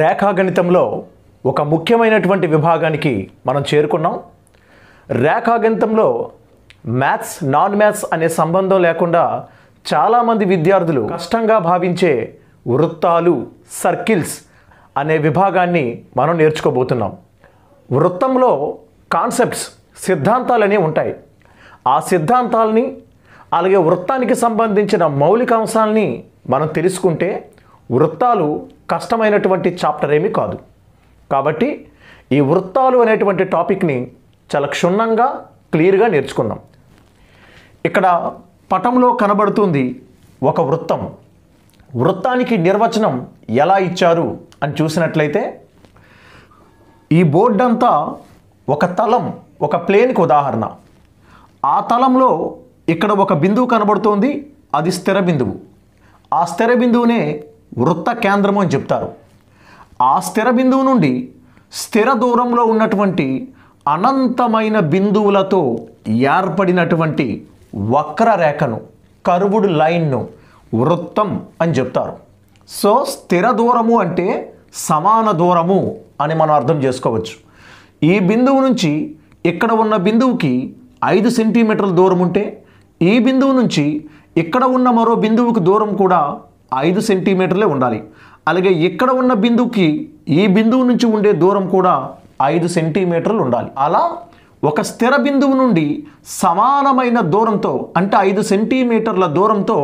రేఖాగణితంలో ఒక ముఖ్యమైనటువంటి విభాగానికి మనం చేరుకున్నాం రేఖాగణితంలో మ్యాథ్స్ నాన్ మ్యాథ్స్ అనే సంబంధం లేకుండా చాలామంది విద్యార్థులు కష్టంగా భావించే వృత్తాలు సర్కిల్స్ అనే విభాగాన్ని మనం నేర్చుకోబోతున్నాం వృత్తంలో కాన్సెప్ట్స్ సిద్ధాంతాలనే ఉంటాయి ఆ సిద్ధాంతాలని అలాగే వృత్తానికి సంబంధించిన మౌలిక అంశాలని మనం తెలుసుకుంటే వృత్తాలు కష్టమైనటువంటి చాప్టర్ ఏమీ కాదు కాబట్టి ఈ వృత్తాలు అనేటువంటి టాపిక్ని చాలా క్షుణ్ణంగా క్లియర్గా నేర్చుకుందాం ఇక్కడ పటంలో కనబడుతుంది ఒక వృత్తం వృత్తానికి నిర్వచనం ఎలా ఇచ్చారు అని చూసినట్లయితే ఈ బోర్డు అంతా ఒక తలం ఒక ప్లేన్కి ఉదాహరణ ఆ తలంలో ఇక్కడ ఒక బిందువు కనబడుతోంది అది స్థిర బిందువు ఆ స్థిర బిందువునే వృత్త కేంద్రము అని చెప్తారు ఆ స్థిర బిందువు నుండి స్థిర దూరంలో ఉన్నటువంటి అనంతమైన బిందువులతో ఏర్పడినటువంటి వక్రరేఖను కరువుడు లైన్ను వృత్తం అని చెప్తారు సో స్థిర దూరము అంటే సమాన దూరము అని మనం అర్థం చేసుకోవచ్చు ఈ బిందువు నుంచి ఇక్కడ ఉన్న బిందువుకి ఐదు సెంటీమీటర్ల దూరం ఉంటే ఈ బిందువు నుంచి ఇక్కడ ఉన్న మరో బిందువుకు దూరం కూడా ఐదు సెంటీమీటర్లే ఉండాలి అలాగే ఇక్కడ ఉన్న బిందువుకి ఈ బిందువు నుంచి ఉండే దూరం కూడా ఐదు సెంటీమీటర్లు ఉండాలి అలా ఒక స్థిర బిందువు నుండి సమానమైన దూరంతో అంటే ఐదు సెంటీమీటర్ల దూరంతో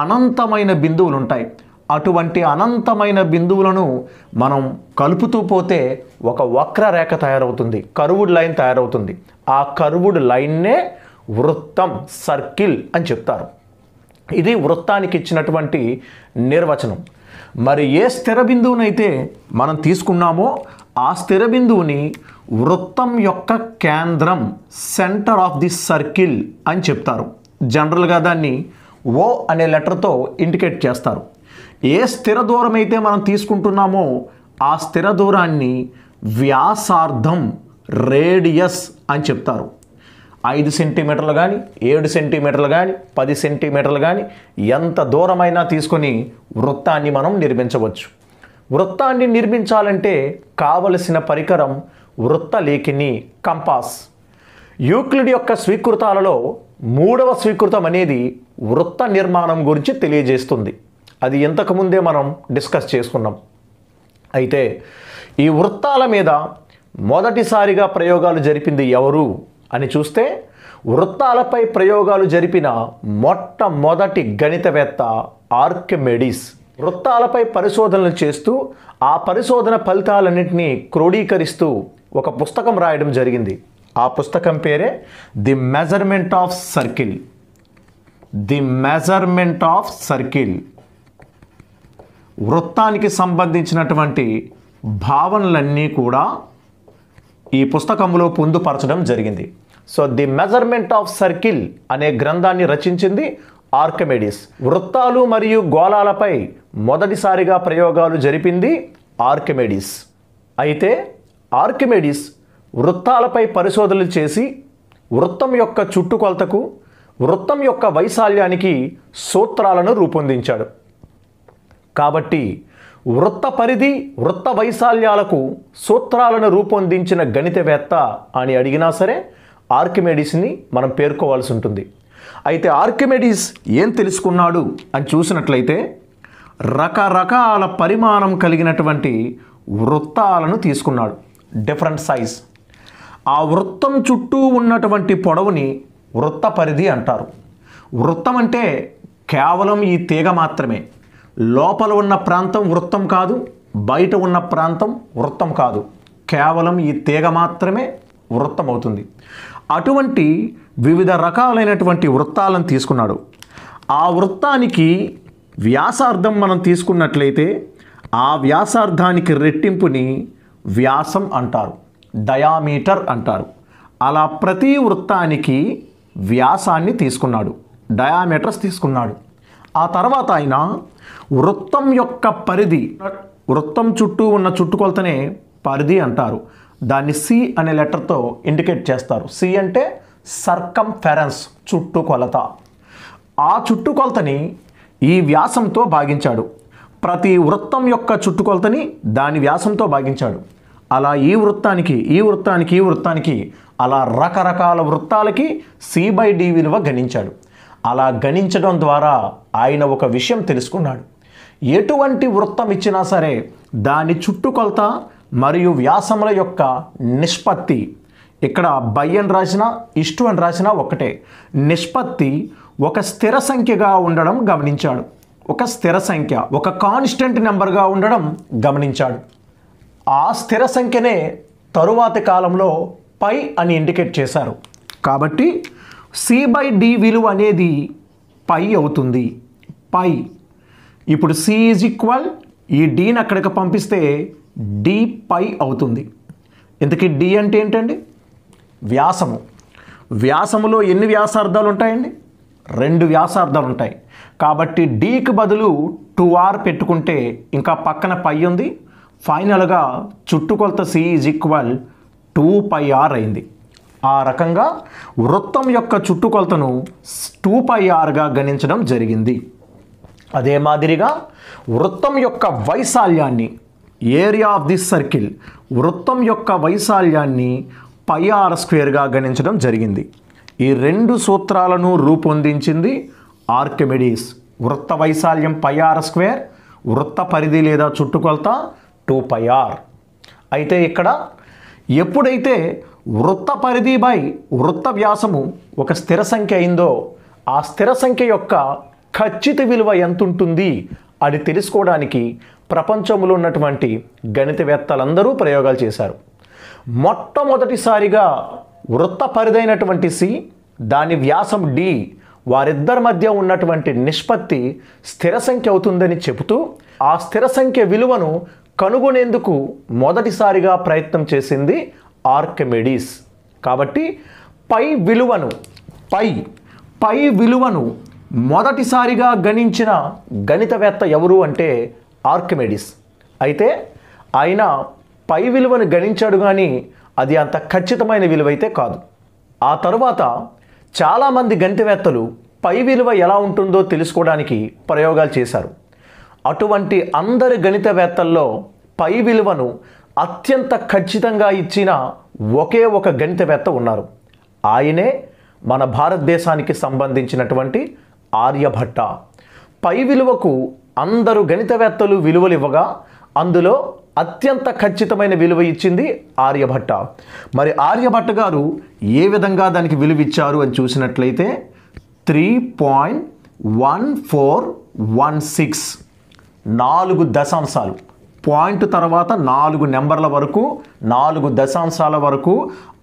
అనంతమైన బిందువులు ఉంటాయి అటువంటి అనంతమైన బిందువులను మనం కలుపుతూ పోతే ఒక వక్రరేఖ తయారవుతుంది కరువుడ్ లైన్ తయారవుతుంది ఆ కరువుడ్ లైన్నే వృత్తం సర్కిల్ అని చెప్తారు ఇది వృత్తానికి ఇచ్చినటువంటి నిర్వచనం మరి ఏ స్థిర బిందువునైతే మనం తీసుకున్నామో ఆ స్థిర బిందువుని వృత్తం యొక్క కేంద్రం సెంటర్ ఆఫ్ ది సర్కిల్ అని చెప్తారు జనరల్గా దాన్ని ఓ అనే లెటర్తో ఇండికేట్ చేస్తారు ఏ స్థిర దూరం అయితే మనం తీసుకుంటున్నామో ఆ స్థిర దూరాన్ని వ్యాసార్థం రేడియస్ అని చెప్తారు ఐదు సెంటీమీటర్లు కానీ ఏడు సెంటీమీటర్లు కానీ పది సెంటీమీటర్లు కానీ ఎంత దూరమైనా తీసుకొని వృత్తాన్ని మనం నిర్మించవచ్చు వృత్తాన్ని నిర్మించాలంటే కావలసిన పరికరం వృత్త లేఖిని కంపాస్ యూక్లిడ్ యొక్క స్వీకృతాలలో మూడవ స్వీకృతం అనేది వృత్త నిర్మాణం గురించి తెలియజేస్తుంది అది ఇంతకుముందే మనం డిస్కస్ చేసుకున్నాం అయితే ఈ వృత్తాల మీద మొదటిసారిగా ప్రయోగాలు జరిపింది ఎవరు అని చూస్తే వృత్తాలపై ప్రయోగాలు జరిపిన మొట్టమొదటి గణితవేత్త ఆర్కెమెడీస్ వృత్తాలపై పరిశోధనలు చేస్తూ ఆ పరిశోధన ఫలితాలన్నింటినీ క్రోడీకరిస్తూ ఒక పుస్తకం రాయడం జరిగింది ఆ పుస్తకం పేరే the measurement of circle the measurement of circle వృత్తానికి సంబంధించినటువంటి భావనలన్నీ కూడా ఈ పుస్తకంలో పొందుపరచడం జరిగింది so the measurement of circle అనే గ్రంథాన్ని రచించింది ఆర్కమెడిస్ వృత్తాలు మరియు గోళాలపై మొదటిసారిగా ప్రయోగాలు జరిపింది ఆర్కమెడిస్ అయితే ఆర్కమెడిస్ వృత్తాలపై పరిశోధనలు చేసి వృత్తం యొక్క చుట్టుకొలతకు వృత్తం యొక్క వైశాల్యానికి సూత్రాలను రూపొందించాడు కాబట్టి వృత్త పరిధి వృత్త వైశాల్యాలకు సూత్రాలను రూపొందించిన గణితవేత్త అని అడిగినా సరే ఆర్కిమెడిస్ని మనం పేర్కోవాల్సి ఉంటుంది అయితే ఆర్కిమెడిస్ ఏం తెలుసుకున్నాడు అని చూసినట్లయితే రకరకాల పరిమాణం కలిగినటువంటి వృత్తాలను తీసుకున్నాడు డిఫరెంట్ సైజ్ ఆ వృత్తం చుట్టూ ఉన్నటువంటి పొడవుని వృత్త పరిధి అంటారు వృత్తం అంటే కేవలం ఈ తీగ మాత్రమే లోపల ఉన్న ప్రాంతం వృత్తం కాదు బయట ఉన్న ప్రాంతం వృత్తం కాదు కేవలం ఈ తీగ మాత్రమే వృత్తం అవుతుంది అటువంటి వివిధ రకాలైనటువంటి వృత్తాలను తీసుకున్నాడు ఆ వృత్తానికి వ్యాసార్థం మనం తీసుకున్నట్లయితే ఆ వ్యాసార్థానికి రెట్టింపుని వ్యాసం అంటారు డయామీటర్ అంటారు అలా ప్రతి వృత్తానికి వ్యాసాన్ని తీసుకున్నాడు డయామీటర్స్ తీసుకున్నాడు ఆ తర్వాత ఆయన వృత్తం యొక్క పరిధి వృత్తం చుట్టూ ఉన్న చుట్టుకొలతనే పరిధి అంటారు దాన్ని సి అనే లెటర్తో ఇండికేట్ చేస్తారు సి అంటే ఫెరెన్స్ చుట్టుకొలత ఆ చుట్టుకొలతని ఈ వ్యాసంతో భాగించాడు ప్రతి వృత్తం యొక్క చుట్టుకొలతని దాని వ్యాసంతో భాగించాడు అలా ఈ వృత్తానికి ఈ వృత్తానికి ఈ వృత్తానికి అలా రకరకాల వృత్తాలకి సి బై డి విలువ గణించాడు అలా గణించడం ద్వారా ఆయన ఒక విషయం తెలుసుకున్నాడు ఎటువంటి వృత్తం ఇచ్చినా సరే దాని చుట్టుకొలత మరియు వ్యాసముల యొక్క నిష్పత్తి ఇక్కడ బై అని రాసిన ఇష్టు అని రాసిన ఒకటే నిష్పత్తి ఒక స్థిర సంఖ్యగా ఉండడం గమనించాడు ఒక స్థిర సంఖ్య ఒక కాన్స్టెంట్ నెంబర్గా ఉండడం గమనించాడు ఆ స్థిర సంఖ్యనే తరువాతి కాలంలో పై అని ఇండికేట్ చేశారు కాబట్టి సి బై డి విలువ అనేది పై అవుతుంది పై ఇప్పుడు సి ఈజ్ ఈక్వల్ ఈ డీని అక్కడికి పంపిస్తే డి పై అవుతుంది ఇంతకీ డి అంటే ఏంటండి వ్యాసము వ్యాసములో ఎన్ని వ్యాసార్థాలు ఉంటాయండి రెండు వ్యాసార్థాలు ఉంటాయి కాబట్టి డీకి బదులు టూ ఆర్ పెట్టుకుంటే ఇంకా పక్కన పై ఉంది ఫైనల్గా చుట్టుకొలత C is equal to pi R అయింది ఆ రకంగా వృత్తం యొక్క చుట్టుకొలతను టూ పై ఆర్గా గణించడం జరిగింది అదే మాదిరిగా వృత్తం యొక్క వైశాల్యాన్ని ఏరియా ఆఫ్ దిస్ సర్కిల్ వృత్తం యొక్క వైశాల్యాన్ని పై ఆర్ స్క్వేర్గా గణించడం జరిగింది ఈ రెండు సూత్రాలను రూపొందించింది ఆర్కెమిడీస్ వృత్త వైశాల్యం పై ఆర్ స్క్వేర్ వృత్త పరిధి లేదా చుట్టుకొలత టూ పై ఆర్ అయితే ఇక్కడ ఎప్పుడైతే వృత్త పరిధి బై వృత్త వ్యాసము ఒక స్థిర సంఖ్య అయిందో ఆ స్థిర సంఖ్య యొక్క ఖచ్చిత విలువ ఎంతుంటుంది అది తెలుసుకోవడానికి ప్రపంచంలో ఉన్నటువంటి గణితవేత్తలందరూ ప్రయోగాలు చేశారు మొట్టమొదటిసారిగా వృత్త పరిధైనటువంటి సి దాని వ్యాసం డి వారిద్దరి మధ్య ఉన్నటువంటి నిష్పత్తి స్థిర సంఖ్య అవుతుందని చెబుతూ ఆ స్థిర సంఖ్య విలువను కనుగొనేందుకు మొదటిసారిగా ప్రయత్నం చేసింది ఆర్కమెడీస్ కాబట్టి పై విలువను పై పై విలువను మొదటిసారిగా గణించిన గణితవేత్త ఎవరు అంటే ఆర్కిమెడిస్ అయితే ఆయన పై విలువను గణించాడు కానీ అది అంత ఖచ్చితమైన విలువైతే కాదు ఆ తరువాత చాలామంది గణితవేత్తలు పై విలువ ఎలా ఉంటుందో తెలుసుకోవడానికి ప్రయోగాలు చేశారు అటువంటి అందరి గణితవేత్తల్లో పై విలువను అత్యంత ఖచ్చితంగా ఇచ్చిన ఒకే ఒక గణితవేత్త ఉన్నారు ఆయనే మన భారతదేశానికి సంబంధించినటువంటి ఆర్యభట్ట పై విలువకు అందరు గణితవేత్తలు విలువలు ఇవ్వగా అందులో అత్యంత ఖచ్చితమైన విలువ ఇచ్చింది ఆర్యభట్ట మరి ఆర్యభట్ట గారు ఏ విధంగా దానికి విలువ ఇచ్చారు అని చూసినట్లయితే three point one four one six నాలుగు దశాంశాలు పాయింట్ తర్వాత నాలుగు నెంబర్ల వరకు నాలుగు దశాంశాల వరకు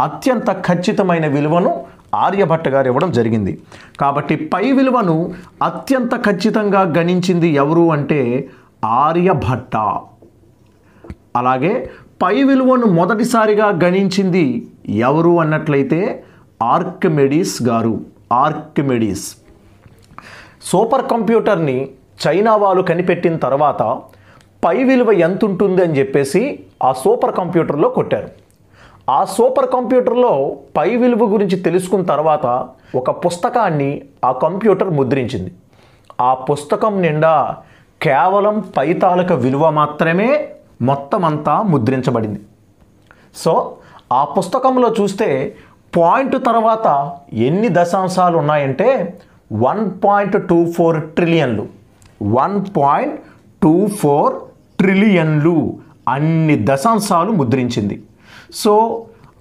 అత్యంత ఖచ్చితమైన విలువను ఆర్యభట్ట గారు ఇవ్వడం జరిగింది కాబట్టి పై విలువను అత్యంత ఖచ్చితంగా గణించింది ఎవరు అంటే ఆర్యభట్ట అలాగే పై విలువను మొదటిసారిగా గణించింది ఎవరు అన్నట్లయితే ఆర్కిమెడీస్ గారు ఆర్కిమెడీస్ సూపర్ కంప్యూటర్ని చైనా వాళ్ళు కనిపెట్టిన తర్వాత పై విలువ ఎంత ఉంటుంది అని చెప్పేసి ఆ సూపర్ కంప్యూటర్లో కొట్టారు ఆ సూపర్ కంప్యూటర్లో పై విలువ గురించి తెలుసుకున్న తర్వాత ఒక పుస్తకాన్ని ఆ కంప్యూటర్ ముద్రించింది ఆ పుస్తకం నిండా కేవలం పై తాలూక విలువ మాత్రమే మొత్తం అంతా ముద్రించబడింది సో ఆ పుస్తకంలో చూస్తే పాయింట్ తర్వాత ఎన్ని దశాంశాలు ఉన్నాయంటే వన్ పాయింట్ టూ ఫోర్ ట్రిలియన్లు వన్ పాయింట్ టూ ఫోర్ ట్రిలియన్లు అన్ని దశాంశాలు ముద్రించింది సో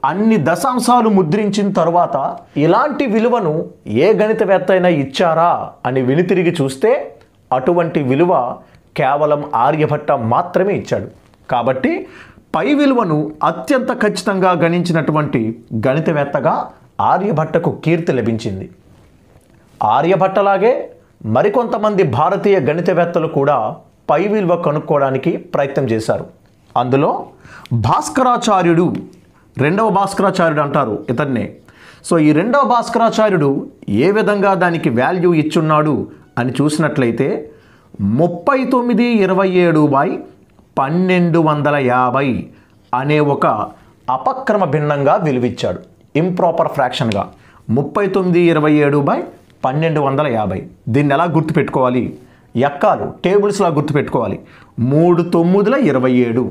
అన్ని దశాంశాలు ముద్రించిన తర్వాత ఇలాంటి విలువను ఏ గణితవేత్త అయినా ఇచ్చారా అని వెనుతిరిగి చూస్తే అటువంటి విలువ కేవలం ఆర్యభట్ట మాత్రమే ఇచ్చాడు కాబట్టి పై విలువను అత్యంత ఖచ్చితంగా గణించినటువంటి గణితవేత్తగా ఆర్యభట్టకు కీర్తి లభించింది ఆర్యభట్టలాగే మరికొంతమంది భారతీయ గణితవేత్తలు కూడా పై విలువ కనుక్కోవడానికి ప్రయత్నం చేశారు అందులో భాస్కరాచార్యుడు రెండవ భాస్కరాచార్యుడు అంటారు ఇతన్నే సో ఈ రెండవ భాస్కరాచార్యుడు ఏ విధంగా దానికి వాల్యూ ఇచ్చున్నాడు అని చూసినట్లయితే ముప్పై తొమ్మిది ఇరవై ఏడు బై పన్నెండు వందల యాభై అనే ఒక అపక్రమ భిన్నంగా విలువిచ్చాడు ఇంప్రాపర్ ఫ్రాక్షన్గా ముప్పై తొమ్మిది ఇరవై ఏడు బై పన్నెండు వందల యాభై దీన్ని ఎలా గుర్తుపెట్టుకోవాలి ఎక్కాలు టేబుల్స్లా గుర్తుపెట్టుకోవాలి మూడు తొమ్మిదిల ఇరవై ఏడు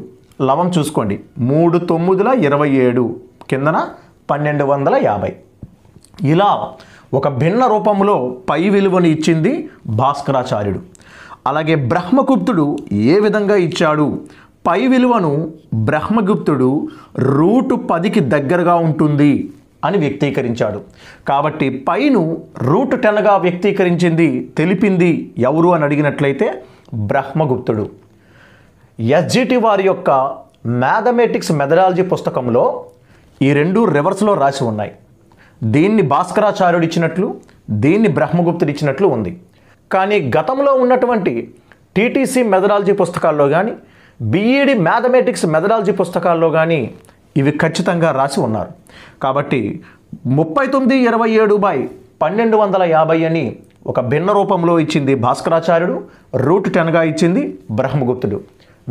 లవం చూసుకోండి మూడు తొమ్మిదిల ఇరవై ఏడు కిందన పన్నెండు వందల యాభై ఇలా ఒక భిన్న రూపంలో పై విలువను ఇచ్చింది భాస్కరాచార్యుడు అలాగే బ్రహ్మగుప్తుడు ఏ విధంగా ఇచ్చాడు పై విలువను బ్రహ్మగుప్తుడు రూటు పదికి దగ్గరగా ఉంటుంది అని వ్యక్తీకరించాడు కాబట్టి పైను రూటు టెన్గా వ్యక్తీకరించింది తెలిపింది ఎవరు అని అడిగినట్లయితే బ్రహ్మగుప్తుడు ఎస్జిటి వారి యొక్క మ్యాథమెటిక్స్ మెథడాలజీ పుస్తకంలో ఈ రెండు రివర్స్లో రాసి ఉన్నాయి దీన్ని భాస్కరాచార్యుడు ఇచ్చినట్లు దీన్ని బ్రహ్మగుప్తుడు ఇచ్చినట్లు ఉంది కానీ గతంలో ఉన్నటువంటి టీటీసీ మెథడాలజీ పుస్తకాల్లో కానీ బీఈడి మ్యాథమెటిక్స్ మెథడాలజీ పుస్తకాల్లో కానీ ఇవి ఖచ్చితంగా రాసి ఉన్నారు కాబట్టి ముప్పై తొమ్మిది ఇరవై ఏడు బై పన్నెండు వందల యాభై అని ఒక భిన్న రూపంలో ఇచ్చింది భాస్కరాచార్యుడు రూట్ టెన్గా ఇచ్చింది బ్రహ్మగుప్తుడు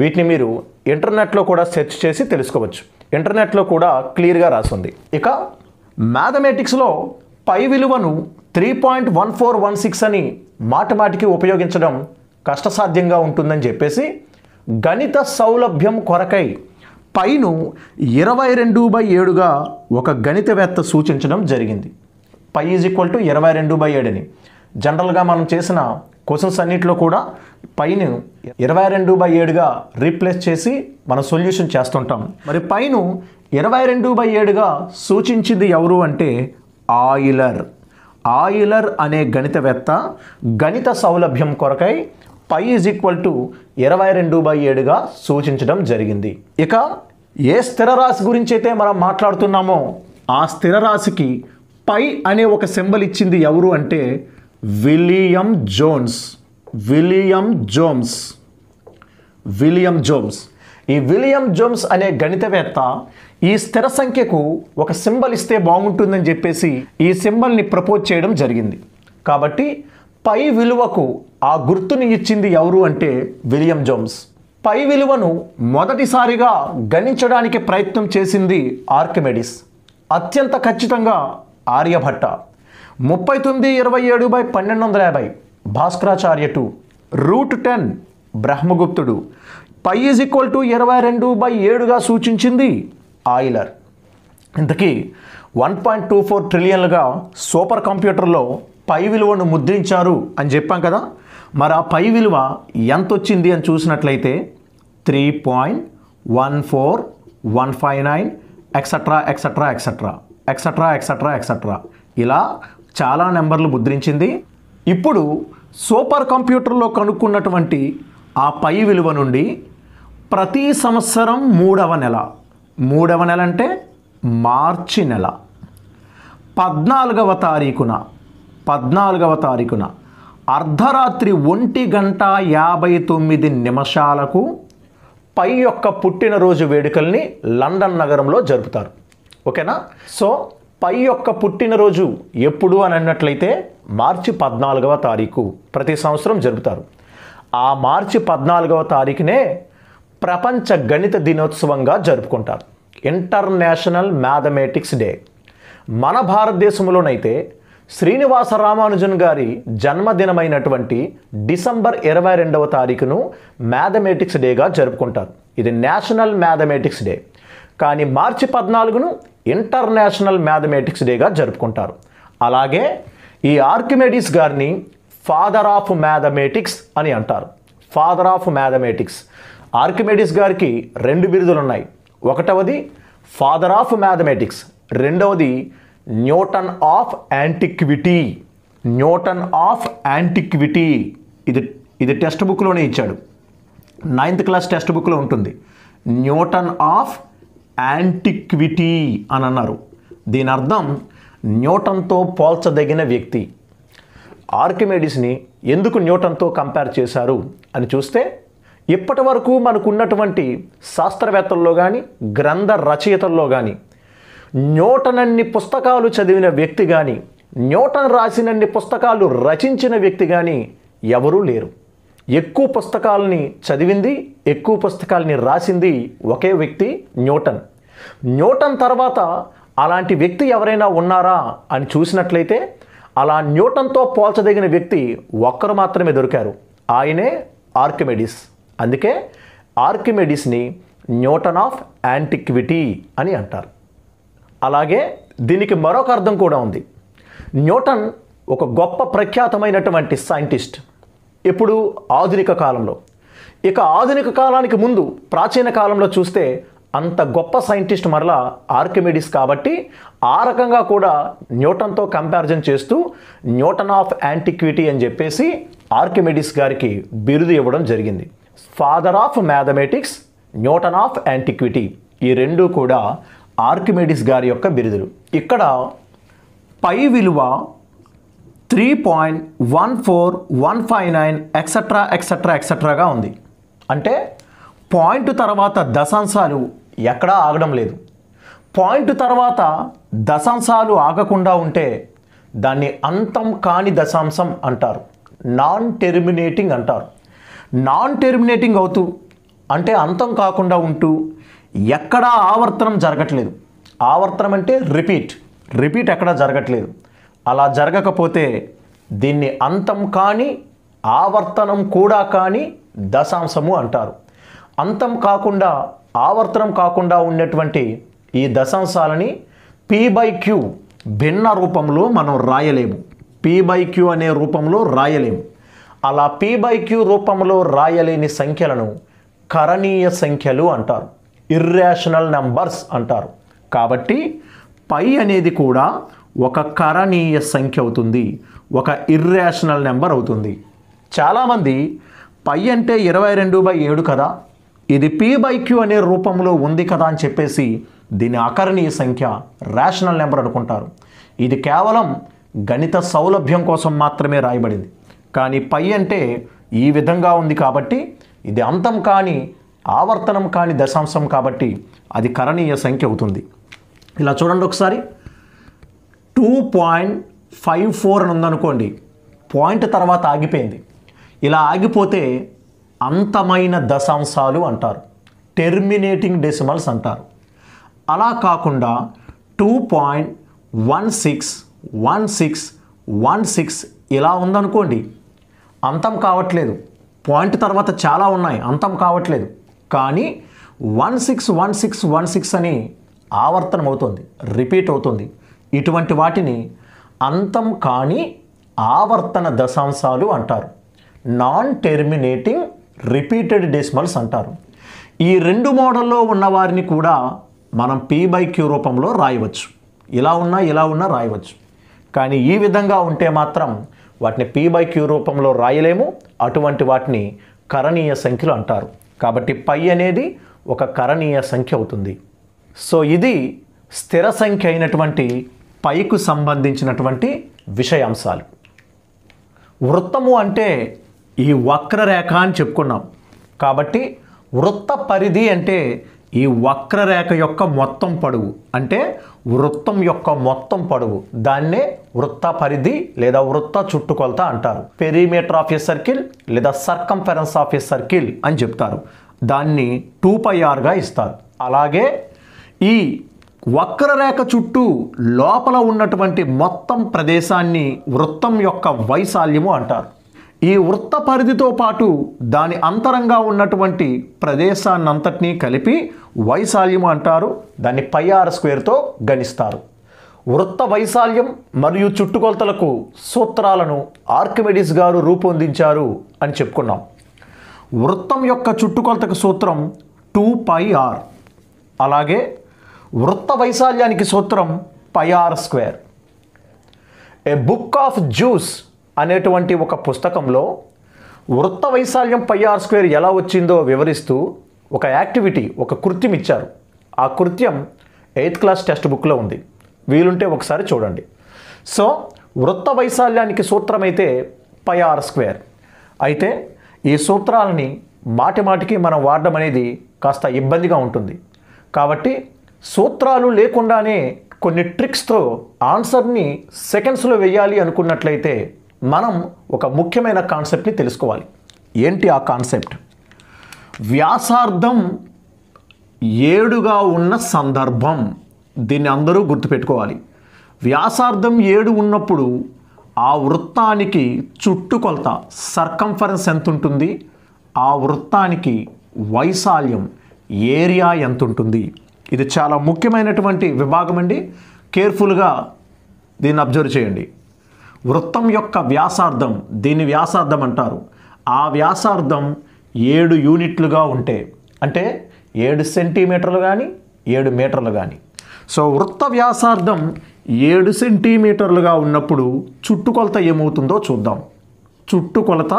వీటిని మీరు ఇంటర్నెట్లో కూడా సెర్చ్ చేసి తెలుసుకోవచ్చు ఇంటర్నెట్లో కూడా క్లియర్గా రాసింది ఇక మ్యాథమెటిక్స్లో పై విలువను three point one four one six అని మాటమాటికి ఉపయోగించడం కష్టసాధ్యంగా ఉంటుందని చెప్పేసి గణిత సౌలభ్యం కొరకై పైను ఇరవై రెండు బై ఏడుగా ఒక గణితవేత్త సూచించడం జరిగింది పై ఈజ్ ఈక్వల్ టు ఇరవై రెండు బై ఏడని జనరల్గా మనం చేసిన క్వశ్చన్స్ అన్నింటిలో కూడా పైన ఇరవై రెండు బై ఏడుగా రీప్లేస్ చేసి మనం సొల్యూషన్ చేస్తుంటాం మరి పైన ఇరవై రెండు బై ఏడుగా సూచించింది ఎవరు అంటే ఆయిలర్ ఆయిలర్ అనే గణితవేత్త గణిత సౌలభ్యం కొరకై పై ఈజ్ ఈక్వల్ టు ఇరవై రెండు బై ఏడుగా సూచించడం జరిగింది ఇక ఏ స్థిర రాశి గురించి అయితే మనం మాట్లాడుతున్నామో ఆ స్థిర రాశికి పై అనే ఒక సింబల్ ఇచ్చింది ఎవరు అంటే William Jones William Jones William Jones ఈ విలియం జోమ్స్ అనే గణితవేత్త ఈ స్థిర సంఖ్యకు ఒక సింబల్ ఇస్తే బాగుంటుందని చెప్పేసి ఈ సింబల్ని ప్రపోజ్ చేయడం జరిగింది కాబట్టి పై విలువకు ఆ గుర్తుని ఇచ్చింది ఎవరు అంటే విలియం జోమ్స్ పై విలువను మొదటిసారిగా గణించడానికి ప్రయత్నం చేసింది ఆర్కిమెడిస్ అత్యంత ఖచ్చితంగా ఆర్యభట్ట ముప్పై తొమ్మిది ఇరవై ఏడు బై పన్నెండు వందల యాభై భాస్కరాచార్య టూ రూట్ టెన్ బ్రహ్మగుప్తుడు పై ఈజ్ ఈక్వల్ టు ఇరవై రెండు బై ఏడుగా సూచించింది ఆయిలర్ ఇంతకీ వన్ పాయింట్ టూ ఫోర్ ట్రిలియన్లుగా సూపర్ కంప్యూటర్లో పై విలువను ముద్రించారు అని చెప్పాం కదా మరి ఆ పై విలువ ఎంత వచ్చింది అని చూసినట్లయితే three point one four one five nine etcetera etcetera etcetera etcetera etcetera etcetera ఇలా చాలా నెంబర్లు ముద్రించింది ఇప్పుడు సూపర్ కంప్యూటర్లో కనుక్కున్నటువంటి ఆ పై విలువ నుండి ప్రతి సంవత్సరం మూడవ నెల మూడవ నెల అంటే మార్చి నెల పద్నాలుగవ తారీఖున పద్నాలుగవ తారీఖున అర్ధరాత్రి ఒంటి గంట యాభై తొమ్మిది నిమిషాలకు పై యొక్క పుట్టినరోజు వేడుకల్ని లండన్ నగరంలో జరుపుతారు ఓకేనా సో పై యొక్క పుట్టినరోజు ఎప్పుడు అని అన్నట్లయితే మార్చి పద్నాలుగవ తారీఖు ప్రతి సంవత్సరం జరుపుతారు ఆ మార్చి పద్నాలుగవ తారీఖునే ప్రపంచ గణిత దినోత్సవంగా జరుపుకుంటారు ఇంటర్నేషనల్ మ్యాథమెటిక్స్ డే మన భారతదేశంలోనైతే శ్రీనివాస రామానుజన్ గారి జన్మదినమైనటువంటి డిసెంబర్ ఇరవై రెండవ తారీఖును మ్యాథమెటిక్స్ డేగా జరుపుకుంటారు ఇది నేషనల్ మ్యాథమెటిక్స్ డే కానీ మార్చి పద్నాలుగును ఇంటర్నేషనల్ మ్యాథమెటిక్స్ డేగా జరుపుకుంటారు అలాగే ఈ ఆర్కిమెడిస్ గారిని ఫాదర్ ఆఫ్ మ్యాథమెటిక్స్ అని అంటారు ఫాదర్ ఆఫ్ మ్యాథమెటిక్స్ ఆర్కిమెడిస్ గారికి రెండు బిరుదులు ఉన్నాయి ఒకటవది ఫాదర్ ఆఫ్ మ్యాథమెటిక్స్ రెండవది Newton of antiquity Newton of antiquity ఇది ఇది టెక్స్ట్ బుక్లోనే ఇచ్చాడు నైన్త్ క్లాస్ టెక్స్ట్ బుక్లో ఉంటుంది న్యూటన్ ఆఫ్ యాంటిక్విటీ అని అన్నారు దీని అర్థం న్యూటన్తో పోల్చదగిన వ్యక్తి ఆర్కిమెడిస్ని ఎందుకు న్యూటన్తో కంపేర్ చేశారు అని చూస్తే ఇప్పటి వరకు మనకున్నటువంటి శాస్త్రవేత్తల్లో కానీ గ్రంథ రచయితల్లో కానీ న్యూటన్ అన్ని పుస్తకాలు చదివిన వ్యక్తి కానీ న్యూటన్ రాసినన్ని పుస్తకాలు రచించిన వ్యక్తి కానీ ఎవరూ లేరు ఎక్కువ పుస్తకాలని చదివింది ఎక్కువ పుస్తకాలని రాసింది ఒకే వ్యక్తి న్యూటన్ న్యూటన్ తర్వాత అలాంటి వ్యక్తి ఎవరైనా ఉన్నారా అని చూసినట్లయితే అలా న్యూటన్తో పోల్చదగిన వ్యక్తి ఒక్కరు మాత్రమే దొరికారు ఆయనే ఆర్కిమెడిస్ అందుకే ఆర్కిమెడిస్ని న్యూటన్ ఆఫ్ యాంటిక్విటీ అని అంటారు అలాగే దీనికి మరొక అర్థం కూడా ఉంది న్యూటన్ ఒక గొప్ప ప్రఖ్యాతమైనటువంటి సైంటిస్ట్ ఎప్పుడు ఆధునిక కాలంలో ఇక ఆధునిక కాలానికి ముందు ప్రాచీన కాలంలో చూస్తే అంత గొప్ప సైంటిస్ట్ మరలా ఆర్కిమెడిస్ కాబట్టి ఆ రకంగా కూడా న్యూటన్తో కంపారిజన్ చేస్తూ న్యూటన్ ఆఫ్ యాంటిక్విటీ అని చెప్పేసి ఆర్కిమెడిస్ గారికి బిరుదు ఇవ్వడం జరిగింది father of mathematics Newton of antiquity ఈ రెండు కూడా ఆర్కిమెడిస్ గారి యొక్క బిరుదులు ఇక్కడ పై విలువ three point one four one five nine etcetera etcetera ఎక్సెట్రాగా ఉంది అంటే పాయింట్ తర్వాత దశాంశాలు ఎక్కడా ఆగడం లేదు పాయింట్ తర్వాత దశాంశాలు ఆగకుండా ఉంటే దాన్ని అంతం కాని దశాంశం అంటారు నాన్ టెర్మినేటింగ్ అంటారు నాన్ టెర్మినేటింగ్ అవుతూ అంటే అంతం కాకుండా ఉంటూ ఎక్కడా ఆవర్తనం జరగట్లేదు ఆవర్తనం అంటే రిపీట్ రిపీట్ ఎక్కడా జరగట్లేదు అలా జరగకపోతే దీన్ని అంతం కానీ ఆవర్తనం కూడా కానీ దశాంశము అంటారు అంతం కాకుండా ఆవర్తనం కాకుండా ఉన్నటువంటి ఈ దశాంశాలని పీ బై క్యూ భిన్న రూపంలో మనం రాయలేము పీ బై క్యూ అనే రూపంలో రాయలేము అలా పీ బై క్యూ రూపంలో రాయలేని సంఖ్యలను కరణీయ సంఖ్యలు అంటారు ఇర్రేషనల్ నెంబర్స్ అంటారు కాబట్టి పై అనేది కూడా ఒక కరణీయ సంఖ్య అవుతుంది ఒక ఇర్రేషనల్ నెంబర్ అవుతుంది చాలామంది పై అంటే ఇరవై రెండు బై ఏడు కదా ఇది పీ బై క్యూ అనే రూపంలో ఉంది కదా అని చెప్పేసి దీని అకరణీయ సంఖ్య రేషనల్ నెంబర్ అనుకుంటారు ఇది కేవలం గణిత సౌలభ్యం కోసం మాత్రమే రాయబడింది కానీ పై అంటే ఈ విధంగా ఉంది కాబట్టి ఇది అంతం కాని ఆవర్తనం కాని దశాంశం కాబట్టి అది కరణీయ సంఖ్య అవుతుంది ఇలా చూడండి ఒకసారి టూ పాయింట్ ఫైవ్ ఫోర్ అని ఉందనుకోండి పాయింట్ తర్వాత ఆగిపోయింది ఇలా ఆగిపోతే అంతమైన దశాంశాలు అంటారు టెర్మినేటింగ్ డెసిమల్స్ అంటారు అలా కాకుండా two point one six one six one six ఇలా ఉందనుకోండి అంతం కావట్లేదు పాయింట్ తర్వాత చాలా ఉన్నాయి అంతం కావట్లేదు కానీ one six one six one six అని ఆవర్తనం అవుతుంది రిపీట్ అవుతుంది ఇటువంటి వాటిని అంతం కాని ఆవర్తన దశాంశాలు అంటారు నాన్ టెర్మినేటింగ్ రిపీటెడ్ డెసిమల్స్ అంటారు ఈ రెండు మోడల్లో ఉన్న వారిని కూడా మనం పీ బై క్యూ రూపంలో రాయవచ్చు ఇలా ఉన్నా ఇలా ఉన్నా రాయవచ్చు కానీ ఈ విధంగా ఉంటే మాత్రం వాటిని పీ బై క్యూ రూపంలో రాయలేము అటువంటి వాటిని కరణీయ సంఖ్యలు అంటారు కాబట్టి పై అనేది ఒక కరణీయ సంఖ్య అవుతుంది సో ఇది స్థిర సంఖ్య అయినటువంటి పైకు సంబంధించినటువంటి విషయాంశాలు వృత్తము అంటే ఈ వక్రరేఖ అని చెప్పుకున్నాం కాబట్టి వృత్త పరిధి అంటే ఈ వక్రరేఖ యొక్క మొత్తం పొడవు అంటే వృత్తం యొక్క మొత్తం పొడవు దాన్నే వృత్త పరిధి లేదా వృత్త చుట్టుకొలత అంటారు పెరిమీటర్ ఆఫ్ ఎ సర్కిల్ లేదా సర్కంఫరెన్స్ ఆఫ్ ఎ సర్కిల్ అని చెప్తారు దాన్ని టూ పై ఆర్గా ఇస్తారు అలాగే ఈ వక్రరేఖ చుట్టూ లోపల ఉన్నటువంటి మొత్తం ప్రదేశాన్ని వృత్తం యొక్క వైశాల్యము అంటారు ఈ వృత్త పరిధితో పాటు దాని అంతరంగా ఉన్నటువంటి ప్రదేశాన్నంతటినీ కలిపి వైశాల్యము అంటారు దాన్ని పైఆర్ స్క్వేర్తో గణిస్తారు వృత్త వైశాల్యం మరియు చుట్టుకొలతలకు సూత్రాలను ఆర్కిమెడిస్ గారు రూపొందించారు అని చెప్పుకున్నాం వృత్తం యొక్క చుట్టుకొలతకు సూత్రం టూ పై ఆర్ అలాగే వృత్త వైశాల్యానికి సూత్రం pi r square a book of juice అనేటువంటి ఒక పుస్తకంలో వృత్త వైశాల్యం పైఆర్ స్క్వేర్ ఎలా వచ్చిందో వివరిస్తూ ఒక యాక్టివిటీ ఒక కృత్యం ఇచ్చారు ఆ కృత్యం ఎయిత్ క్లాస్ టెక్స్ట్ బుక్లో ఉంది వీలుంటే ఒకసారి చూడండి సో వృత్త వైశాల్యానికి సూత్రం అయితే పైఆర్ స్క్వేర్ అయితే ఈ సూత్రాలని మాటి మాటికి మనం వాడడం అనేది కాస్త ఇబ్బందిగా ఉంటుంది కాబట్టి సూత్రాలు లేకుండానే కొన్ని ట్రిక్స్తో ఆన్సర్ని సెకండ్స్లో వేయాలి అనుకున్నట్లయితే మనం ఒక ముఖ్యమైన కాన్సెప్ట్ని తెలుసుకోవాలి ఏంటి ఆ కాన్సెప్ట్ వ్యాసార్థం ఏడుగా ఉన్న సందర్భం దీన్ని అందరూ గుర్తుపెట్టుకోవాలి వ్యాసార్థం ఏడు ఉన్నప్పుడు ఆ వృత్తానికి చుట్టుకొలత సర్కంఫరెన్స్ ఎంత ఉంటుంది ఆ వృత్తానికి వైశాల్యం ఏరియా ఎంత ఉంటుంది ఇది చాలా ముఖ్యమైనటువంటి విభాగం అండి కేర్ఫుల్గా దీన్ని అబ్జర్వ్ చేయండి వృత్తం యొక్క వ్యాసార్థం దీని వ్యాసార్థం అంటారు ఆ వ్యాసార్థం ఏడు యూనిట్లుగా ఉంటే అంటే ఏడు సెంటీమీటర్లు కానీ ఏడు మీటర్లు కానీ సో వృత్త వ్యాసార్థం ఏడు సెంటీమీటర్లుగా ఉన్నప్పుడు చుట్టుకొలత ఏమవుతుందో చూద్దాం చుట్టుకొలత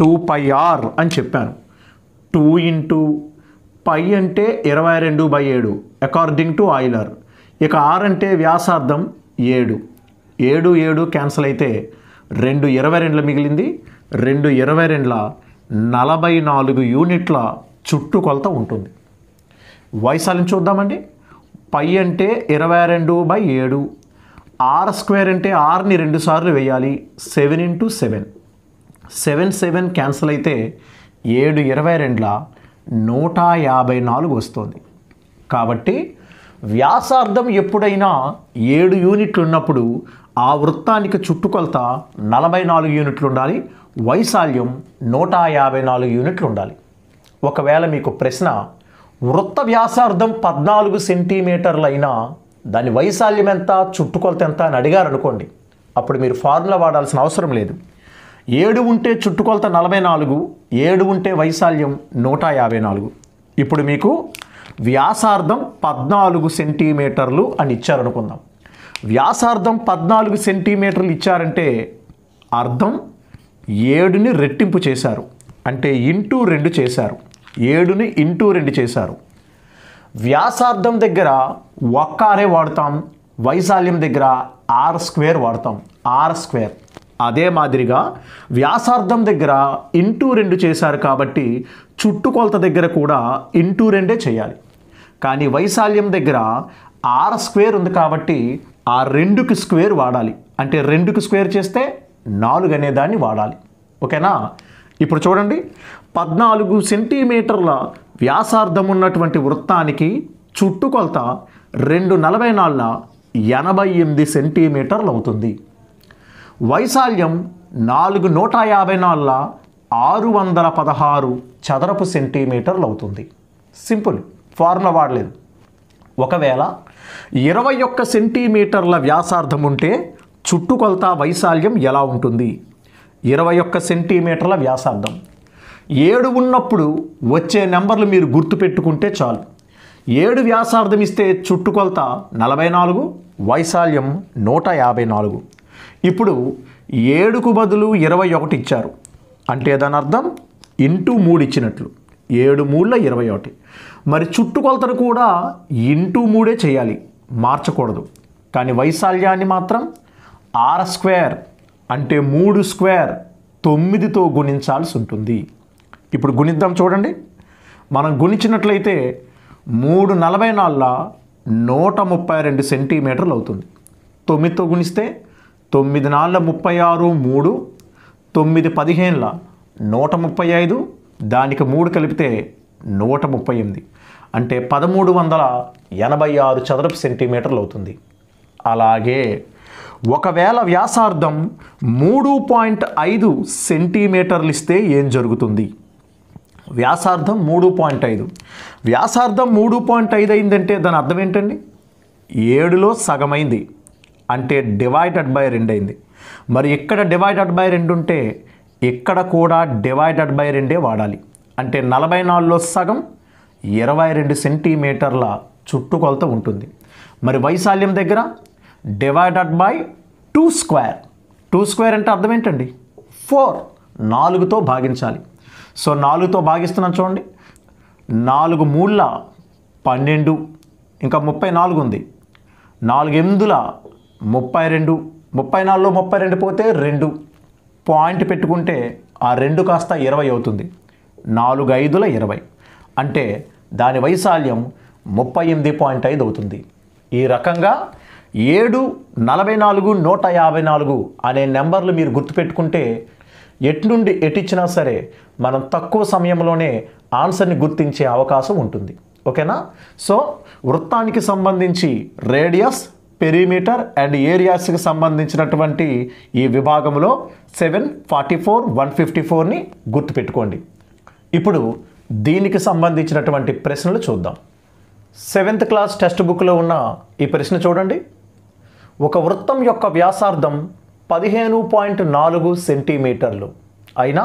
టూ పై ఆర్ అని చెప్పాను టూ ఇంటూ పై అంటే ఇరవై రెండు బై ఏడు అకార్డింగ్ టు ఆయిలర్ ఇక ఆర్ అంటే వ్యాసార్థం ఏడు ఏడు ఏడు క్యాన్సిల్ అయితే రెండు ఇరవై రెండుల మిగిలింది రెండు ఇరవై రెండుల నలభై నాలుగు యూనిట్ల చుట్టుకొలత ఉంటుంది వయసాలను చూద్దామండి పై అంటే ఇరవై రెండు బై ఏడు ఆర్ స్క్వేర్ అంటే ఆర్ని రెండుసార్లు వేయాలి seven into seven seven seven cancel అయితే ఏడు ఇరవై రెండుల నూట యాభై నాలుగు వస్తుంది కాబట్టి వ్యాసార్థం ఎప్పుడైనా ఏడు యూనిట్లు ఉన్నప్పుడు ఆ వృత్తానికి చుట్టుకొలత నలభై నాలుగు యూనిట్లు ఉండాలి వైశాల్యం నూట యాభై నాలుగు యూనిట్లు ఉండాలి ఒకవేళ మీకు ప్రశ్న వృత్త వ్యాసార్థం పద్నాలుగు సెంటీమీటర్లైనా దాని వైశాల్యం ఎంత చుట్టుకొలత ఎంత అని అడిగారు అనుకోండి అప్పుడు మీరు ఫార్ములా వాడాల్సిన అవసరం లేదు ఏడు ఉంటే చుట్టుకొలత నలభై నాలుగు ఏడు ఉంటే వైశాల్యం నూట యాభై నాలుగు ఇప్పుడు మీకు వ్యాసార్థం పద్నాలుగు సెంటీమీటర్లు అని ఇచ్చారనుకుందాం వ్యాసార్థం పద్నాలుగు సెంటీమీటర్లు ఇచ్చారంటే అర్థం ఏడుని రెట్టింపు చేశారు అంటే ఇంటూ రెండు చేశారు ఏడుని ఇంటూ రెండు చేశారు వ్యాసార్థం దగ్గర ఒక్కారే వాడతాం వైశాల్యం దగ్గర ఆర్ స్క్వేర్ వాడతాం ఆర్ స్క్వేర్ అదే మాదిరిగా వ్యాసార్థం దగ్గర ఇంటూ రెండు చేశారు కాబట్టి చుట్టుకొలత దగ్గర కూడా ఇంటూ రెండే చేయాలి కానీ వైశాల్యం దగ్గర ఆర్ స్క్వేర్ ఉంది కాబట్టి ఆ రెండుకి స్క్వేర్ వాడాలి అంటే రెండుకి స్క్వేర్ చేస్తే నాలుగు అనేదాన్ని వాడాలి ఓకేనా ఇప్పుడు చూడండి పద్నాలుగు సెంటీమీటర్ల వ్యాసార్థం ఉన్నటువంటి వృత్తానికి చుట్టుకొలత రెండు నలభై నాలుగు ఎనభై ఎనిమిది సెంటీమీటర్లు అవుతుంది వైశాల్యం నాలుగు నూట యాభై నాలుగుల ఆరు వందల పదహారు చదరపు సెంటీమీటర్లు అవుతుంది సింపుల్ ఫార్ములా వాడలేదు ఒకవేళ ఇరవై ఒక్క సెంటీమీటర్ల వ్యాసార్థం ఉంటే చుట్టుకొలత వైశాల్యం ఎలా ఉంటుంది ఇరవై ఒక్క సెంటీమీటర్ల వ్యాసార్థం ఏడు ఉన్నప్పుడు వచ్చే నెంబర్లు మీరు గుర్తుపెట్టుకుంటే చాలు ఏడు వ్యాసార్థం ఇస్తే చుట్టుకొలత నలభై నాలుగు వైశాల్యం నూట యాభై నాలుగు ఇప్పుడు ఏడుకు బదులు ఇరవై ఒకటి ఇచ్చారు అంటే దాని అర్థం ఇంటూ మూడు ఇచ్చినట్లు ఏడు మూడుల ఇరవై ఒకటి మరి చుట్టుకొలతను కూడా ఇంటూ మూడే చేయాలి మార్చకూడదు కానీ వైశాల్యాన్ని మాత్రం ఆర్ స్క్వేర్ అంటే మూడు స్క్వేర్ తొమ్మిదితో గుణించాల్సి ఉంటుంది ఇప్పుడు గుణిద్దాం చూడండి మనం గుణించినట్లయితే మూడు నలభై నాలుగు నూట ముప్పై రెండు సెంటీమీటర్లు అవుతుంది తొమ్మిదితో గుణిస్తే తొమ్మిది నాలుగు ముప్పై ఆరు మూడు తొమ్మిది పదిహేనుల నూట ముప్పై ఐదు దానికి మూడు కలిపితే నూట ముప్పై ఎనిమిది అంటే పదమూడు వందల ఎనభై ఆరు చదరపు సెంటీమీటర్లు అవుతుంది అలాగే ఒకవేళ వ్యాసార్థం మూడు పాయింట్ ఐదు సెంటీమీటర్లు ఇస్తే ఏం జరుగుతుంది వ్యాసార్థం మూడు పాయింట్ ఐదు వ్యాసార్థం మూడు పాయింట్ ఐదు అయిందంటే దాని అర్థం ఏంటండి ఏడులో సగమైంది అంటే డివైడెడ్ బై రెండు అయింది మరి ఇక్కడ డివైడెడ్ బై రెండు ఉంటే ఇక్కడ కూడా డివైడెడ్ బై రెండే వాడాలి అంటే నలభై నాలుగులో సగం ఇరవై రెండు సెంటీమీటర్ల చుట్టుకొలత ఉంటుంది మరి వైశాల్యం దగ్గర divided by two square two square అంటే అర్థం ఏంటండి ఫోర్ నాలుగుతో భాగించాలి సో నాలుగుతో భాగిస్తున్నాను చూడండి నాలుగు మూళ్ళ పన్నెండు ఇంకా ముప్పై నాలుగు ఉంది నాలుగు ఎనిమిదిల ముప్పై రెండు ముప్పై నాలుగులో ముప్పై రెండు పోతే రెండు పాయింట్ పెట్టుకుంటే ఆ రెండు కాస్త ఇరవై అవుతుంది నాలుగు ఐదుల ఇరవై అంటే దాని వైశాల్యం ముప్పై ఎనిమిది పాయింట్ ఐదు అవుతుంది ఈ రకంగా ఏడు నలభై నాలుగు నూట యాభై నాలుగు అనే నెంబర్లు మీరు గుర్తుపెట్టుకుంటే ఎటు నుండి ఎటిచ్చినా సరే మనం తక్కువ సమయంలోనే ఆన్సర్ని గుర్తించే అవకాశం ఉంటుంది ఓకేనా సో వృత్తానికి సంబంధించి రేడియస్ పెరిమీటర్ అండ్ ఏరియాస్కి సంబంధించినటువంటి ఈ విభాగంలో seven forty four one fifty ఫోర్ని గుర్తుపెట్టుకోండి ఇప్పుడు దీనికి సంబంధించినటువంటి ప్రశ్నలు చూద్దాం సెవెంత్ క్లాస్ టెక్స్ట్ బుక్లో ఉన్న ఈ ప్రశ్న చూడండి ఒక వృత్తం యొక్క వ్యాసార్థం పదిహేను పాయింట్ నాలుగు సెంటీమీటర్లు అయినా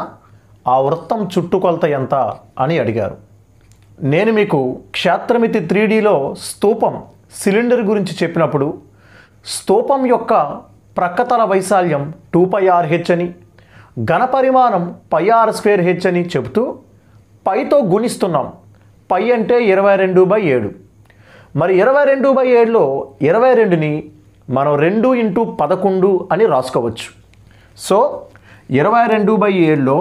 ఆ వృత్తం చుట్టుకొలత ఎంత అని అడిగారు నేను మీకు క్షేత్రమితి త్రీడీలో స్థూపం సిలిండర్ గురించి చెప్పినప్పుడు స్తూపం యొక్క ప్రక్కతల వైశాల్యం టూ పైఆర్ హెచ్ అని ఘనపరిమాణం పరిమాణం పైఆర్ స్క్వేర్ హెచ్ అని చెబుతూ పైతో గుణిస్తున్నాం పై అంటే ఇరవై రెండు బై ఏడు మరి ఇరవై రెండు బై ఏడులో ఇరవై రెండుని మనం రెండు ఇంటూ పదకొండు అని రాసుకోవచ్చు సో ఇరవై రెండు బై ఏడులో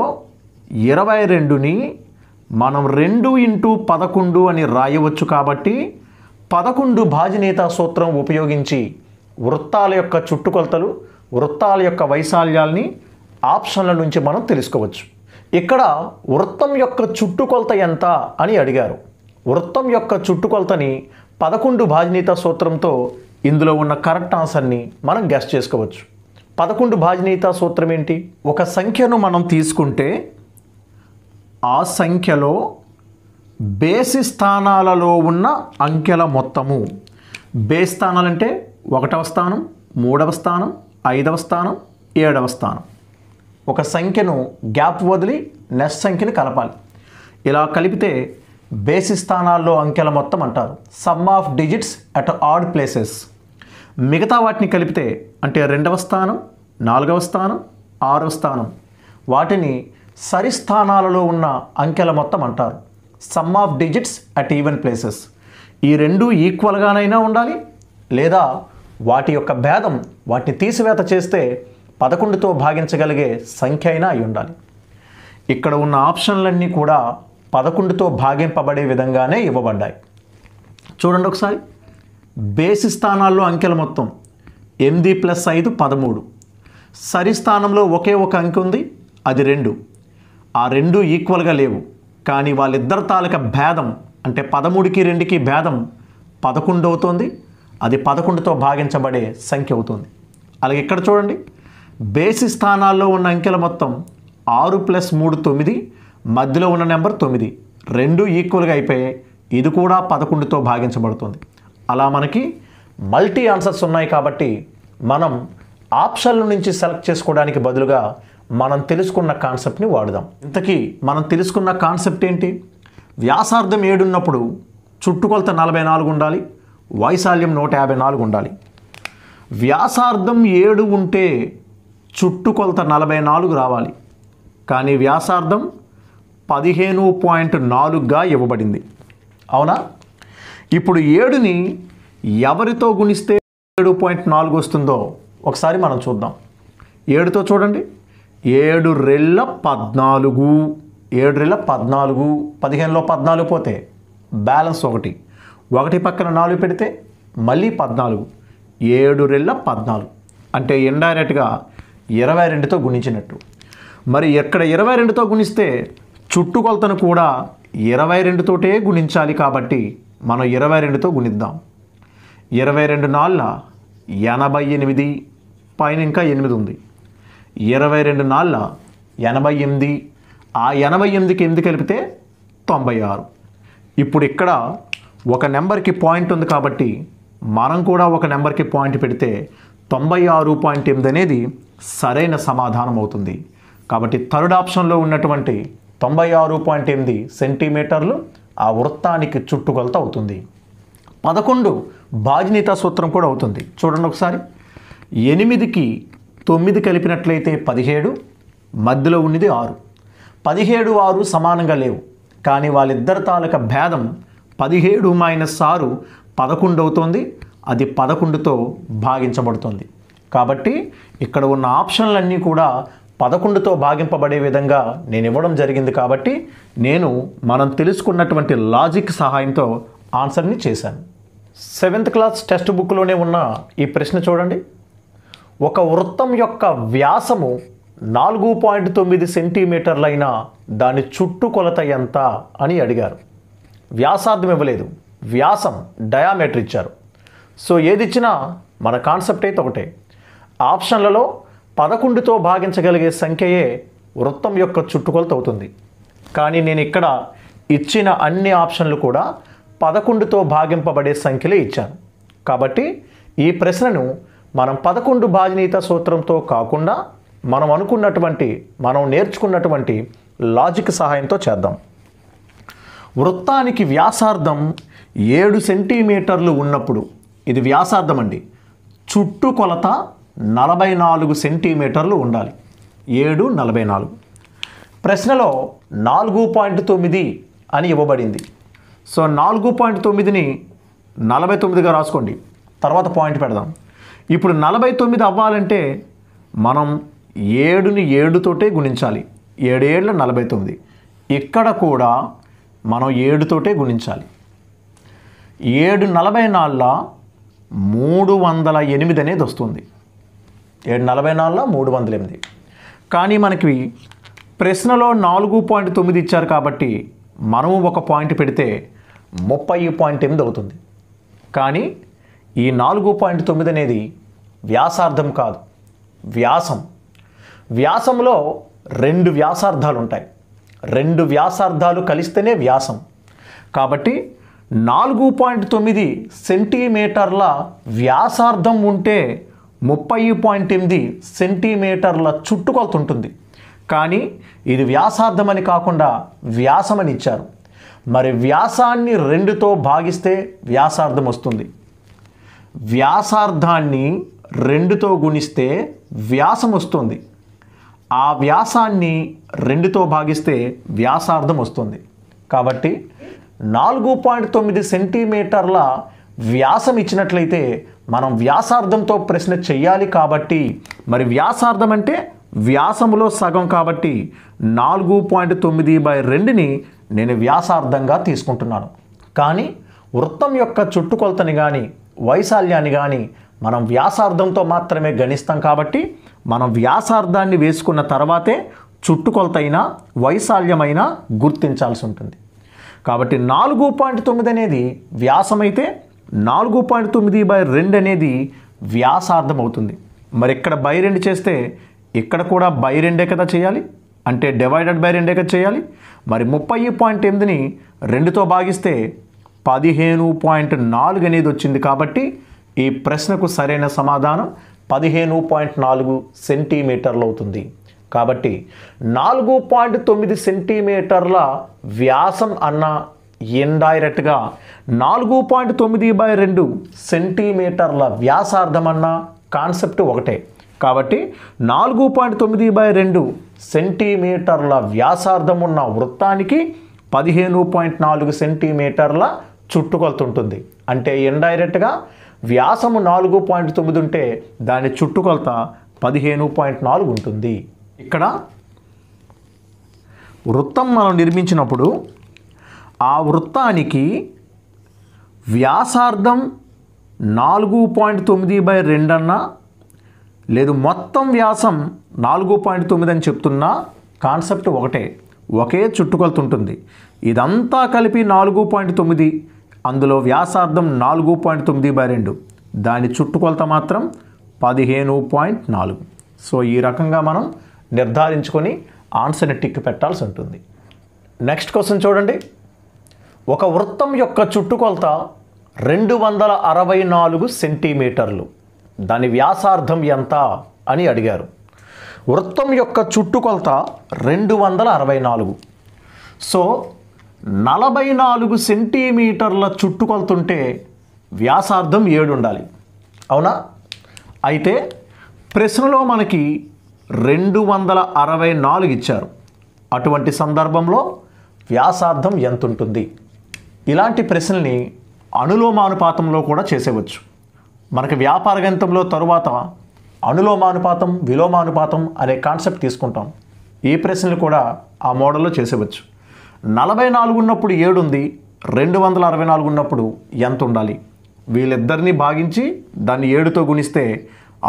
ఇరవై రెండుని మనం రెండు ఇంటూ పదకొండు అని రాయవచ్చు కాబట్టి పదకొండు భాజనేత సూత్రం ఉపయోగించి వృత్తాల యొక్క చుట్టుకొలతలు వృత్తాల యొక్క వైశాల్యాల్ని ఆప్షన్ల నుంచి మనం తెలుసుకోవచ్చు ఇక్కడ వృత్తం యొక్క చుట్టుకొలత ఎంత అని అడిగారు వృత్తం యొక్క చుట్టుకొలతని పదకొండు భాజనీత సూత్రంతో ఇందులో ఉన్న కరెక్ట్ ఆన్సర్ని మనం గెస్ట్ చేసుకోవచ్చు పదకొండు భాజనీత సూత్రం ఏంటి ఒక సంఖ్యను మనం తీసుకుంటే ఆ సంఖ్యలో బేసి స్థానాలలో ఉన్న అంకెల మొత్తము బేస్ స్థానాలంటే ఒకటవ స్థానం మూడవ స్థానం ఐదవ స్థానం ఏడవ స్థానం ఒక సంఖ్యను గ్యాప్ వదిలి నెక్స్ట్ సంఖ్యను కలపాలి ఇలా కలిపితే బేసి స్థానాల్లో అంకెల మొత్తం అంటారు sum of digits at odd places మిగతా వాటిని కలిపితే అంటే రెండవ స్థానం నాలుగవ స్థానం ఆరవ స్థానం వాటిని సరి స్థానాలలో ఉన్న అంకెల మొత్తం అంటారు sum of digits at even places ఈ రెండు ఈక్వల్గానైనా ఉండాలి లేదా వాటి యొక్క భేదం వాటిని తీసివేత చేస్తే పదకొండుతో భాగించగలిగే సంఖ్య అయినా అయి ఉండాలి ఇక్కడ ఉన్న ఆప్షన్లన్నీ కూడా పదకొండుతో భాగింపబడే విధంగానే ఇవ్వబడ్డాయి చూడండి ఒకసారి బేసి స్థానాల్లో అంకెల మొత్తం ఎనిమిది ప్లస్ ఐదు పదమూడు సరి స్థానంలో ఒకే ఒక అంకె ఉంది అది రెండు ఆ రెండు ఈక్వల్గా లేవు కానీ వాళ్ళిద్దరి తాలూక భేదం అంటే పదమూడుకి రెండుకి భేదం పదకొండు అవుతోంది అది పదకొండుతో భాగించబడే సంఖ్య అవుతుంది అలాగే ఇక్కడ చూడండి బేసి స్థానాల్లో ఉన్న అంకెల మొత్తం ఆరు ప్లస్ మూడు తొమ్మిది మధ్యలో ఉన్న నెంబర్ తొమ్మిది రెండు ఈక్వల్గా అయిపోయాయి ఇది కూడా పదకొండుతో భాగించబడుతుంది అలా మనకి మల్టీ ఆన్సర్స్ ఉన్నాయి కాబట్టి మనం ఆప్షన్ల నుంచి సెలెక్ట్ చేసుకోవడానికి బదులుగా మనం తెలుసుకున్న కాన్సెప్ట్ని వాడుదాం ఇంతకీ మనం తెలుసుకున్న కాన్సెప్ట్ ఏంటి వ్యాసార్థం ఏడున్నప్పుడు చుట్టుకొలత నలభై నాలుగు ఉండాలి వైశాల్యం నూట యాభై నాలుగు ఉండాలి వ్యాసార్థం ఏడు ఉంటే చుట్టుకొలత నలభై నాలుగు రావాలి కానీ వ్యాసార్థం పదిహేను పాయింట్ నాలుగుగా ఇవ్వబడింది అవునా ఇప్పుడు ఏడుని ఎవరితో గుణిస్తే ఏడు పాయింట్ నాలుగు వస్తుందో ఒకసారి మనం చూద్దాం ఏడుతో చూడండి ఏడు రెళ్ళ పద్నాలుగు ఏడు రెళ్ళ పద్నాలుగు పదిహేనులో పద్నాలుగు పోతే బ్యాలెన్స్ ఒకటి ఒకటి పక్కన నాలుగు పెడితే మళ్ళీ పద్నాలుగు ఏడు రెళ్ళ పద్నాలుగు అంటే ఇండైరెక్ట్గా ఇరవై రెండుతో గుణించినట్టు మరి ఎక్కడ ఇరవై రెండుతో గుణిస్తే చుట్టుకొలతను కూడా ఇరవై రెండుతోటే గుణించాలి కాబట్టి మనం ఇరవై రెండుతో గుణిద్దాం ఇరవై రెండు నాళ్ళ ఎనభై ఎనిమిది పైన ఇంకా ఎనిమిది ఉంది ఇరవై రెండు నాళ్ళ ఎనభై ఎనిమిది ఆ ఎనభై ఎనిమిదికి ఎనిమిది కలిపితే తొంభై ఆరు ఇప్పుడు ఇక్కడ ఒక నెంబర్కి పాయింట్ ఉంది కాబట్టి మనం కూడా ఒక నెంబర్కి పాయింట్ పెడితే తొంభై ఆరు పాయింట్ ఎనిమిది అనేది సరైన సమాధానం అవుతుంది కాబట్టి థర్డ్ ఆప్షన్లో ఉన్నటువంటి తొంభై ఆరు పాయింట్ ఎనిమిది సెంటీమీటర్లు ఆ వృత్తానికి చుట్టుకొలత అవుతుంది పదకొండు బాజ్నీత సూత్రం కూడా అవుతుంది చూడండి ఒకసారి ఎనిమిదికి తొమ్మిది కలిపినట్లయితే పదిహేడు మధ్యలో ఉన్నది ఆరు పదిహేడు ఆరు సమానంగా లేవు కానీ వాళ్ళిద్దరి తాలూక భేదం పదిహేడు మైనస్ ఆరు పదకొండు అవుతుంది అది పదకొండుతో భాగించబడుతుంది కాబట్టి ఇక్కడ ఉన్న ఆప్షన్లన్నీ కూడా పదకొండుతో భాగింపబడే విధంగా నేను ఇవ్వడం జరిగింది కాబట్టి నేను మనం తెలుసుకున్నటువంటి లాజిక్ సహాయంతో ఆన్సర్ని చేశాను సెవెంత్ క్లాస్ టెక్స్ట్ బుక్లోనే ఉన్న ఈ ప్రశ్న చూడండి ఒక వృత్తం యొక్క వ్యాసము నాలుగు పాయింట్ తొమ్మిది సెంటీమీటర్లైన దాని చుట్టుకొలత ఎంత అని అడిగారు వ్యాసార్థం ఇవ్వలేదు వ్యాసం డయామీటర్ ఇచ్చారు సో ఏది ఇచ్చినా మన కాన్సెప్ట్ అయితే ఒకటే ఆప్షన్లలో పదకొండుతో భాగించగలిగే సంఖ్యయే వృత్తం యొక్క చుట్టుకొలత అవుతుంది కానీ నేను ఇక్కడ ఇచ్చిన అన్ని ఆప్షన్లు కూడా పదకొండుతో భాగింపబడే సంఖ్యలే ఇచ్చాను కాబట్టి ఈ ప్రశ్నను మనం పదకొండు భాజనీత సూత్రంతో కాకుండా మనం అనుకున్నటువంటి మనం నేర్చుకున్నటువంటి లాజిక్ సహాయంతో చేద్దాం వృత్తానికి వ్యాసార్థం ఏడు సెంటీమీటర్లు ఉన్నప్పుడు ఇది వ్యాసార్థం అండి చుట్టుకొలత నలభై నాలుగు సెంటీమీటర్లు ఉండాలి ఏడు నలభై నాలుగు ప్రశ్నలో నాలుగు పాయింట్ తొమ్మిది అని ఇవ్వబడింది సో నాలుగు పాయింట్ తొమ్మిదిని నలభై తొమ్మిదిగా రాసుకోండి తర్వాత పాయింట్ పెడదాం ఇప్పుడు నలభై తొమ్మిది అవ్వాలంటే మనం ఏడుని ఏడుతోటే గుణించాలి ఏడేళ్ళ నలభై తొమ్మిది ఇక్కడ కూడా మనం ఏడుతోటే గుణించాలి ఏడు నలభై నాలుగులో మూడు వందల ఎనిమిది అనేది వస్తుంది ఏడు నలభై నాలుగులో మూడు వందల ఎనిమిది కానీ మనకి ప్రశ్నలో నాలుగు పాయింట్ తొమ్మిది ఇచ్చారు కాబట్టి మనము ఒక పాయింట్ పెడితే ముప్పై పాయింట్ ఎనిమిది అవుతుంది కానీ ఈ నాలుగు పాయింట్ తొమ్మిది అనేది వ్యాసార్థం కాదు వ్యాసం వ్యాసంలో రెండు వ్యాసార్థాలు ఉంటాయి రెండు వ్యాసార్థాలు కలిస్తేనే వ్యాసం కాబట్టి నాలుగు పాయింట్ తొమ్మిది సెంటీమీటర్ల వ్యాసార్థం ఉంటే ముప్పై పాయింట్ ఎనిమిది సెంటీమీటర్ల చుట్టుకొలుతుంటుంది కానీ ఇది వ్యాసార్థం అని కాకుండా వ్యాసం అని ఇచ్చారు మరి వ్యాసాన్ని రెండుతో భాగిస్తే వ్యాసార్థం వస్తుంది వ్యాసార్థాన్ని రెండుతో గుణిస్తే వ్యాసం వస్తుంది ఆ వ్యాసాన్ని రెండుతో భాగిస్తే వ్యాసార్థం వస్తుంది కాబట్టి నాలుగు పాయింట్ తొమ్మిది సెంటీమీటర్ల వ్యాసం ఇచ్చినట్లయితే మనం వ్యాసార్థంతో ప్రశ్న చెయ్యాలి కాబట్టి మరి వ్యాసార్థం అంటే వ్యాసములో సగం కాబట్టి నాలుగు పాయింట్ తొమ్మిది బై రెండుని నేను వ్యాసార్థంగా తీసుకుంటున్నాను కానీ వృత్తం యొక్క చుట్టుకొలతని కానీ వైశాల్యాన్ని కానీ మనం వ్యాసార్థంతో మాత్రమే గణిస్తాం కాబట్టి మనం వ్యాసార్థాన్ని వేసుకున్న తర్వాతే చుట్టుకొలతైనా వైశాల్యమైనా గుర్తించాల్సి ఉంటుంది కాబట్టి నాలుగు పాయింట్ తొమ్మిది అనేది వ్యాసమైతే నాలుగు పాయింట్ తొమ్మిది బై రెండు అనేది వ్యాసార్థం అవుతుంది మరి ఇక్కడ బై రెండు చేస్తే ఇక్కడ కూడా బై రెండే కదా చేయాలి అంటే డివైడెడ్ బై రెండే కదా చేయాలి మరి ముప్పై పాయింట్ ఎనిమిదిని రెండుతో భాగిస్తే పదిహేను పాయింట్ నాలుగు అనేది వచ్చింది కాబట్టి ఈ ప్రశ్నకు సరైన సమాధానం పదిహేను పాయింట్ నాలుగు సెంటీమీటర్లు అవుతుంది కాబట్టి నాలుగు పాయింట్ తొమ్మిది సెంటీమీటర్ల వ్యాసం అన్న ఇండైరెక్ట్గా నాలుగు పాయింట్ తొమ్మిది బై రెండు సెంటీమీటర్ల వ్యాసార్థం అన్న కాన్సెప్ట్ ఒకటే కాబట్టి నాలుగు పాయింట్ తొమ్మిది బై రెండు సెంటీమీటర్ల వ్యాసార్థం ఉన్న వృత్తానికి పదిహేను పాయింట్ నాలుగు సెంటీమీటర్ల చుట్టుకొలత ఉంటుంది అంటే ఇండైరెక్ట్గా వ్యాసము నాలుగు పాయింట్ తొమ్మిది ఉంటే దాని చుట్టుకొలత పదిహేను పాయింట్ నాలుగు ఉంటుంది ఇక్కడ వృత్తం మనం నిర్మించినప్పుడు ఆ వృత్తానికి వ్యాసార్థం నాలుగు పాయింట్ తొమ్మిది బై రెండన్నా లేదు మొత్తం వ్యాసం నాలుగు పాయింట్ తొమ్మిది అని చెప్తున్నా కాన్సెప్ట్ ఒకటే ఒకే చుట్టుకొలుతుంటుంది ఇదంతా కలిపి నాలుగు పాయింట్ తొమ్మిది అందులో వ్యాసార్థం నాలుగు పాయింట్ తొమ్మిది బై రెండు దాని చుట్టుకొలత మాత్రం పదిహేను పాయింట్ నాలుగు సో ఈ రకంగా మనం నిర్ధారించుకొని ఆన్సర్ని టిక్ పెట్టాల్సి ఉంటుంది నెక్స్ట్ క్వశ్చన్ చూడండి ఒక వృత్తం యొక్క చుట్టుకొలత రెండు వందల అరవై నాలుగు సెంటీమీటర్లు దాని వ్యాసార్థం ఎంత అని అడిగారు వృత్తం యొక్క చుట్టుకొలత రెండు వందల అరవై నాలుగు సో నలభై నాలుగు సెంటీమీటర్ల ఉంటే వ్యాసార్థం ఏడు ఉండాలి అవునా అయితే ప్రశ్నలో మనకి రెండు వందల అరవై నాలుగు ఇచ్చారు అటువంటి సందర్భంలో వ్యాసార్థం ఎంత ఉంటుంది ఇలాంటి ప్రశ్నల్ని అనులోమానుపాతంలో కూడా చేసేవచ్చు మనకి వ్యాపార గణితంలో తరువాత అనులోమానుపాతం విలోమానుపాతం అనే కాన్సెప్ట్ తీసుకుంటాం ఈ ప్రశ్నలు కూడా ఆ మోడల్లో చేసేవచ్చు నలభై నాలుగు ఉన్నప్పుడు ఏడు ఉంది రెండు వందల అరవై నాలుగు ఉన్నప్పుడు ఎంత ఉండాలి వీళ్ళిద్దరినీ భాగించి దాన్ని ఏడుతో గుణిస్తే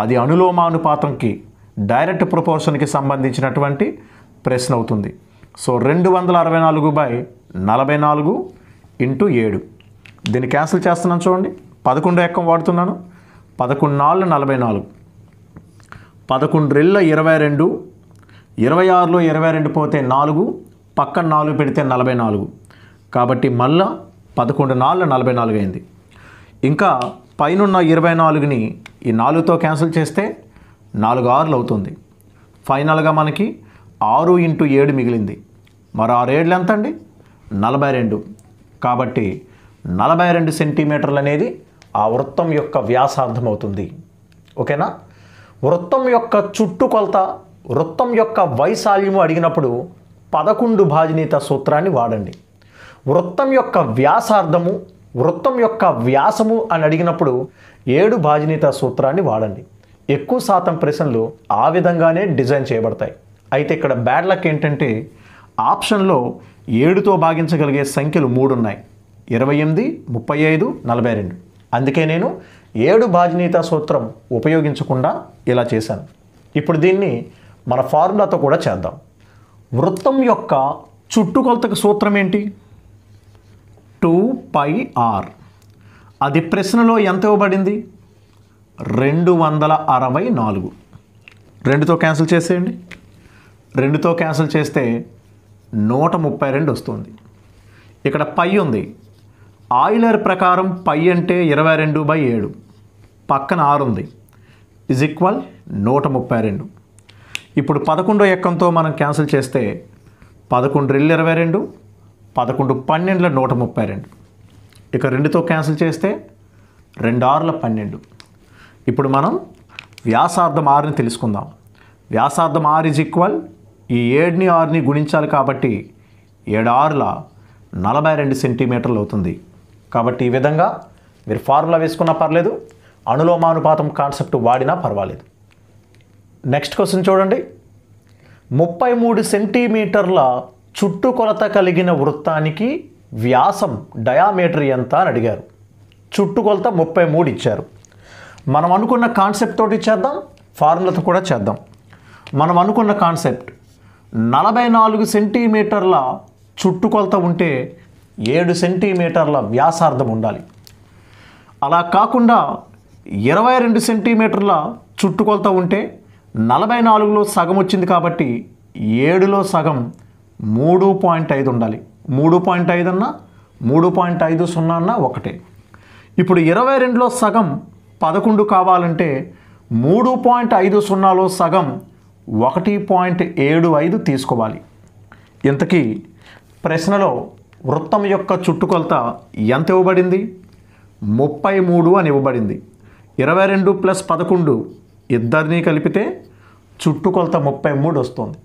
అది అనులోమానుపాతంకి డైరెక్ట్ ప్రపోర్షన్కి సంబంధించినటువంటి ప్రశ్న అవుతుంది సో రెండు వందల అరవై నాలుగు బై నలభై నాలుగు ఇంటూ ఏడు దీన్ని క్యాన్సిల్ చేస్తున్నాను చూడండి పదకొండు ఎక్కం వాడుతున్నాను పదకొండు నాలుగు నలభై నాలుగు పదకొండు రెళ్ళ ఇరవై రెండు ఇరవై ఆరులో ఇరవై రెండు పోతే నాలుగు పక్కన నాలుగు పెడితే నలభై నాలుగు కాబట్టి మళ్ళా పదకొండు నాలుగు నలభై నాలుగు అయింది ఇంకా పైనున్న ఇరవై నాలుగుని ఈ నాలుగుతో క్యాన్సిల్ చేస్తే నాలుగు ఆరులు అవుతుంది ఫైనల్గా మనకి ఆరు ఇంటూ ఏడు మిగిలింది మరి ఆరేళ్ళు ఎంత అండి నలభై రెండు కాబట్టి నలభై రెండు సెంటీమీటర్లు అనేది ఆ వృత్తం యొక్క వ్యాసార్థం అవుతుంది ఓకేనా వృత్తం యొక్క చుట్టుకొలత వృత్తం యొక్క వైశాల్యము అడిగినప్పుడు పదకొండు భాజనీత సూత్రాన్ని వాడండి వృత్తం యొక్క వ్యాసార్థము వృత్తం యొక్క వ్యాసము అని అడిగినప్పుడు ఏడు భాజనీత సూత్రాన్ని వాడండి ఎక్కువ శాతం ప్రశ్నలు ఆ విధంగానే డిజైన్ చేయబడతాయి అయితే ఇక్కడ బ్యాడ్ లక్ ఏంటంటే ఆప్షన్లో ఏడుతో భాగించగలిగే సంఖ్యలు మూడు ఉన్నాయి ఇరవై ఎనిమిది ముప్పై ఐదు నలభై రెండు అందుకే నేను ఏడు భాజనీత సూత్రం ఉపయోగించకుండా ఇలా చేశాను ఇప్పుడు దీన్ని మన ఫార్ములాతో కూడా చేద్దాం వృత్తం యొక్క చుట్టుకొలతకు సూత్రం ఏంటి టూ పై ఆర్ అది ప్రశ్నలో ఎంత ఇవ్వబడింది రెండు వందల అరవై నాలుగు రెండుతో క్యాన్సిల్ చేసేయండి రెండుతో క్యాన్సిల్ చేస్తే నూట ముప్పై రెండు వస్తుంది ఇక్కడ పై ఉంది ఆయిలర్ ప్రకారం పై అంటే ఇరవై రెండు బై ఏడు పక్కన ఆరు ఉంది ఇజ్ ఈక్వల్ నూట ముప్పై రెండు ఇప్పుడు పదకొండో ఎక్కంతో మనం క్యాన్సిల్ చేస్తే పదకొండు రెండు ఇరవై రెండు పదకొండు పన్నెండుల నూట ముప్పై రెండు ఇక రెండుతో క్యాన్సిల్ చేస్తే రెండు ఆరుల పన్నెండు ఇప్పుడు మనం వ్యాసార్థం ఆర్ని తెలుసుకుందాం వ్యాసార్థం ఆర్ ఈజ్ ఈక్వల్ ఈ ఏడుని ఆర్ని గుణించాలి కాబట్టి ఏడు ఆరుల నలభై రెండు సెంటీమీటర్లు అవుతుంది కాబట్టి ఈ విధంగా మీరు ఫార్ములా వేసుకున్నా పర్లేదు అనులోమానుపాతం కాన్సెప్ట్ వాడినా పర్వాలేదు నెక్స్ట్ క్వశ్చన్ చూడండి ముప్పై మూడు సెంటీమీటర్ల చుట్టుకొలత కలిగిన వృత్తానికి వ్యాసం డయామీటర్ ఎంత అని అడిగారు చుట్టుకొలత ముప్పై మూడు ఇచ్చారు మనం అనుకున్న కాన్సెప్ట్ తోటి చేద్దాం ఫార్ములాతో కూడా చేద్దాం మనం అనుకున్న కాన్సెప్ట్ నలభై నాలుగు సెంటీమీటర్ల చుట్టుకొలత ఉంటే ఏడు సెంటీమీటర్ల వ్యాసార్థం ఉండాలి అలా కాకుండా ఇరవై రెండు సెంటీమీటర్ల చుట్టుకొలత ఉంటే నలభై నాలుగులో సగం వచ్చింది కాబట్టి ఏడులో సగం మూడు పాయింట్ ఐదు ఉండాలి మూడు పాయింట్ ఐదు అన్నా మూడు పాయింట్ ఐదు సున్నా అన్నా ఒకటే ఇప్పుడు ఇరవై రెండులో సగం పదకొండు కావాలంటే మూడు పాయింట్ ఐదు సున్నాలో సగం ఒకటి పాయింట్ ఏడు ఐదు తీసుకోవాలి ఇంతకీ ప్రశ్నలో వృత్తం యొక్క చుట్టుకొలత ఎంత ఇవ్వబడింది ముప్పై మూడు అని ఇవ్వబడింది ఇరవై రెండు ప్లస్ పదకొండు ఇద్దరినీ కలిపితే చుట్టుకొలత ముప్పై మూడు వస్తుంది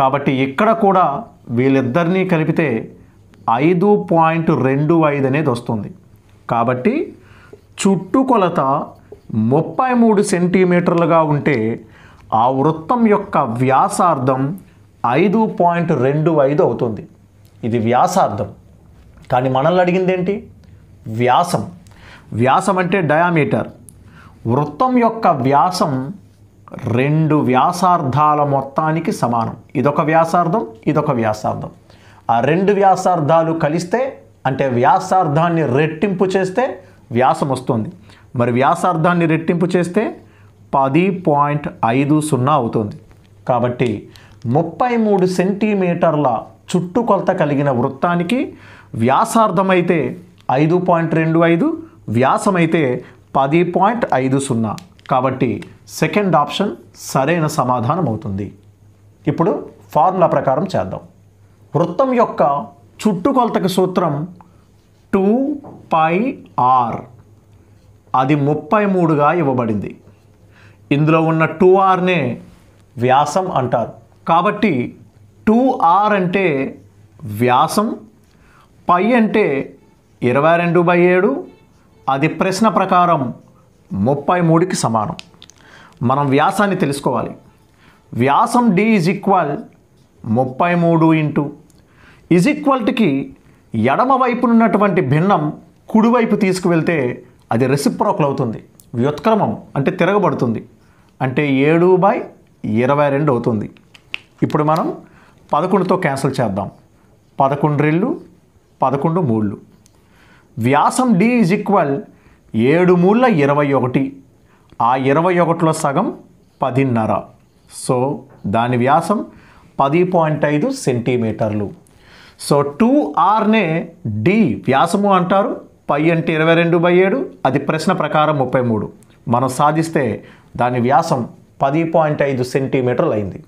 కాబట్టి ఇక్కడ కూడా వీళ్ళిద్దరినీ కలిపితే ఐదు పాయింట్ రెండు ఐదు అనేది వస్తుంది కాబట్టి చుట్టుకొలత ముప్పై మూడు సెంటీమీటర్లుగా ఉంటే ఆ వృత్తం యొక్క వ్యాసార్థం ఐదు పాయింట్ రెండు ఐదు అవుతుంది ఇది వ్యాసార్థం కానీ మనల్ని అడిగింది ఏంటి వ్యాసం వ్యాసం అంటే డయామీటర్ వృత్తం యొక్క వ్యాసం రెండు వ్యాసార్థాల మొత్తానికి సమానం ఇదొక వ్యాసార్థం ఇదొక వ్యాసార్థం ఆ రెండు వ్యాసార్థాలు కలిస్తే అంటే వ్యాసార్థాన్ని రెట్టింపు చేస్తే వ్యాసం వస్తుంది మరి వ్యాసార్థాన్ని రెట్టింపు చేస్తే పది పాయింట్ ఐదు సున్నా అవుతుంది కాబట్టి ముప్పై మూడు సెంటీమీటర్ల చుట్టుకొలత కలిగిన వృత్తానికి వ్యాసార్థమైతే ఐదు పాయింట్ రెండు ఐదు వ్యాసమైతే పది పాయింట్ ఐదు సున్నా కాబట్టి సెకండ్ ఆప్షన్ సరైన సమాధానం అవుతుంది ఇప్పుడు ఫార్ములా ప్రకారం చేద్దాం వృత్తం యొక్క చుట్టుకొలతకు సూత్రం టూ పై ఆర్ అది ముప్పై మూడుగా ఇవ్వబడింది ఇందులో ఉన్న టూ ఆర్నే వ్యాసం అంటారు కాబట్టి టూ ఆర్ అంటే వ్యాసం పై అంటే ఇరవై రెండు బై ఏడు అది ప్రశ్న ప్రకారం ముప్పై మూడుకి సమానం మనం వ్యాసాన్ని తెలుసుకోవాలి వ్యాసం డి ఈజ్ ఈక్వల్ ముప్పై మూడు ఇంటూ ఈజ్ ఈక్వల్ట్కి ఎడమ వైపునున్నటువంటి భిన్నం కుడివైపు తీసుకువెళ్తే అది రెసిప్రోకల్ అవుతుంది వ్యుత్క్రమం అంటే తిరగబడుతుంది అంటే ఏడు బై ఇరవై రెండు అవుతుంది ఇప్పుడు మనం పదకొండుతో క్యాన్సిల్ చేద్దాం పదకొండు రెళ్ళు పదకొండు మూళ్ళు వ్యాసం డి ఈజ్ ఈక్వల్ ఏడు మూళ్ళ ఇరవై ఒకటి ఆ ఇరవై ఒకటిలో సగం పదిన్నర సో దాని వ్యాసం పది పాయింట్ ఐదు సెంటీమీటర్లు సో టూ ఆర్నే డి వ్యాసము అంటారు పై అంటే ఇరవై రెండు బై ఏడు అది ప్రశ్న ప్రకారం ముప్పై మూడు మనం సాధిస్తే దాని వ్యాసం పది పాయింట్ ఐదు సెంటీమీటర్లు అయింది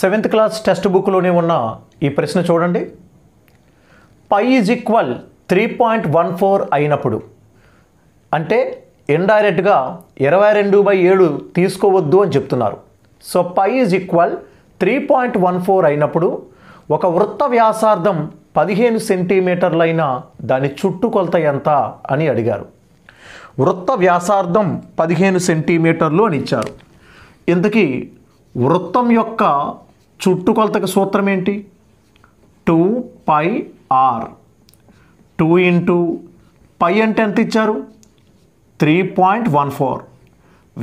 సెవెంత్ క్లాస్ టెక్స్ట్ బుక్లోనే ఉన్న ఈ ప్రశ్న చూడండి pi is equal three point one four అయినప్పుడు అంటే ఇండైరెక్ట్గా ఇరవై రెండు బై ఏడు తీసుకోవద్దు అని చెప్తున్నారు so pi is equal three point one four అయినప్పుడు ఒక వృత్త వ్యాసార్థం పదిహేను సెంటీమీటర్లైన దాని చుట్టుకొలత ఎంత అని అడిగారు వృత్త వ్యాసార్థం పదిహేను సెంటీమీటర్లు అని ఇచ్చారు ఇంతకీ వృత్తం యొక్క చుట్టుకొలతకు సూత్రం ఏంటి two pi R two into pi అంటే ఎంత ఇచ్చారు త్రీ పాయింట్ వన్ ఫోర్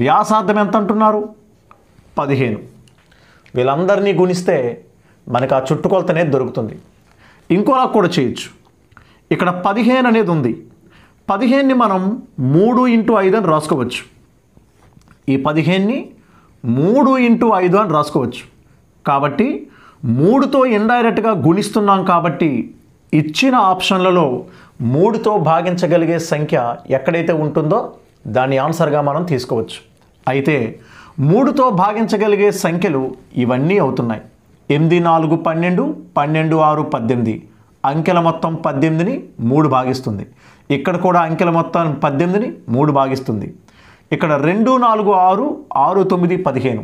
వ్యాసార్థం ఎంత అంటున్నారు పదిహేను వీళ్ళందరినీ గుణిస్తే మనకు ఆ చుట్టుకొలత అనేది దొరుకుతుంది ఇంకోలా కూడా చేయొచ్చు ఇక్కడ పదిహేను అనేది ఉంది పదిహేనుని మనం మూడు ఇంటూ ఐదు అని రాసుకోవచ్చు ఈ పదిహేనుని మూడు ఇంటూ ఐదు అని రాసుకోవచ్చు కాబట్టి మూడుతో ఇండైరెక్ట్గా గుణిస్తున్నాం కాబట్టి ఇచ్చిన ఆప్షన్లలో మూడుతో భాగించగలిగే సంఖ్య ఎక్కడైతే ఉంటుందో దాని ఆన్సర్గా మనం తీసుకోవచ్చు అయితే మూడుతో భాగించగలిగే సంఖ్యలు ఇవన్నీ అవుతున్నాయి ఎనిమిది నాలుగు పన్నెండు పన్నెండు ఆరు పద్దెనిమిది అంకెల మొత్తం పద్దెనిమిదిని మూడు భాగిస్తుంది ఇక్కడ కూడా అంకెల మొత్తం పద్దెనిమిదిని మూడు భాగిస్తుంది ఇక్కడ రెండు నాలుగు ఆరు ఆరు తొమ్మిది పదిహేను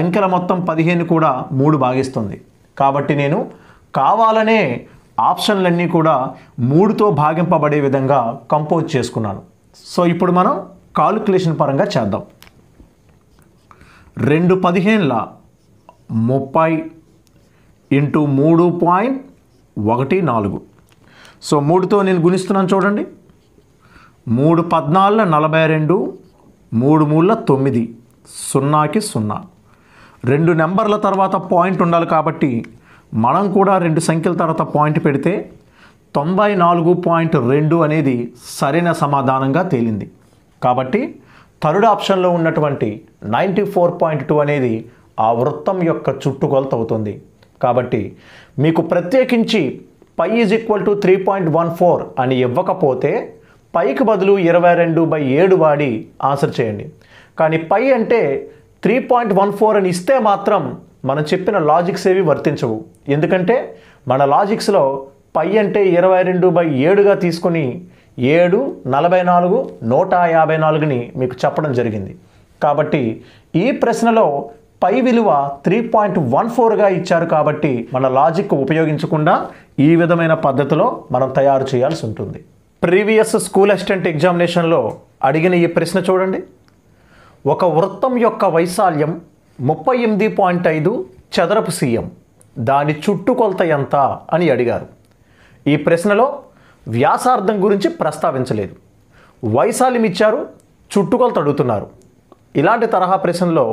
అంకెల మొత్తం పదిహేను కూడా మూడు భాగిస్తుంది కాబట్టి నేను కావాలనే ఆప్షన్లన్నీ కూడా మూడుతో భాగింపబడే విధంగా కంపోజ్ చేసుకున్నాను సో ఇప్పుడు మనం కాలిక్యులేషన్ పరంగా చేద్దాం రెండు పదిహేనుల ముప్పై ఇంటూ మూడు పాయింట్ ఒకటి నాలుగు సో మూడుతో నేను గుణిస్తున్నాను చూడండి మూడు పద్నాలుగు నలభై రెండు మూడు మూడుల తొమ్మిది సున్నాకి సున్నా రెండు నెంబర్ల తర్వాత పాయింట్ ఉండాలి కాబట్టి మనం కూడా రెండు సంఖ్యల తర్వాత పాయింట్ పెడితే తొంభై నాలుగు పాయింట్ రెండు అనేది సరైన సమాధానంగా తేలింది కాబట్టి థర్డ్ ఆప్షన్లో ఉన్నటువంటి నైంటీ ఫోర్ పాయింట్ టూ అనేది ఆ వృత్తం యొక్క చుట్టుకొలత అవుతుంది కాబట్టి మీకు ప్రత్యేకించి pi is equal to three point one four అని ఇవ్వకపోతే పైకి బదులు ఇరవై రెండు బై ఏడు వాడి ఆన్సర్ చేయండి కానీ పై అంటే త్రీ పాయింట్ వన్ ఫోర్ అని ఇస్తే మాత్రం మనం చెప్పిన లాజిక్స్ ఏవి వర్తించవు ఎందుకంటే మన లాజిక్స్లో పై అంటే ఇరవై రెండు బై ఏడుగా తీసుకుని ఏడు నలభై నాలుగు నూట యాభై నాలుగుని మీకు చెప్పడం జరిగింది కాబట్టి ఈ ప్రశ్నలో పై విలువ త్రీ పాయింట్ వన్ ఫోర్గా ఇచ్చారు కాబట్టి మన లాజిక్ ఉపయోగించకుండా ఈ విధమైన పద్ధతిలో మనం తయారు చేయాల్సి ఉంటుంది ప్రీవియస్ స్కూల్ అసిస్టెంట్ ఎగ్జామినేషన్లో అడిగిన ఈ ప్రశ్న చూడండి ఒక వృత్తం యొక్క వైశాల్యం ముప్పై ఎనిమిది పాయింట్ ఐదు చదరపు సీఎం దాని చుట్టుకొలత ఎంత అని అడిగారు ఈ ప్రశ్నలో వ్యాసార్థం గురించి ప్రస్తావించలేదు వైశాల్యం ఇచ్చారు చుట్టుకొలత అడుగుతున్నారు ఇలాంటి తరహా ప్రశ్నలో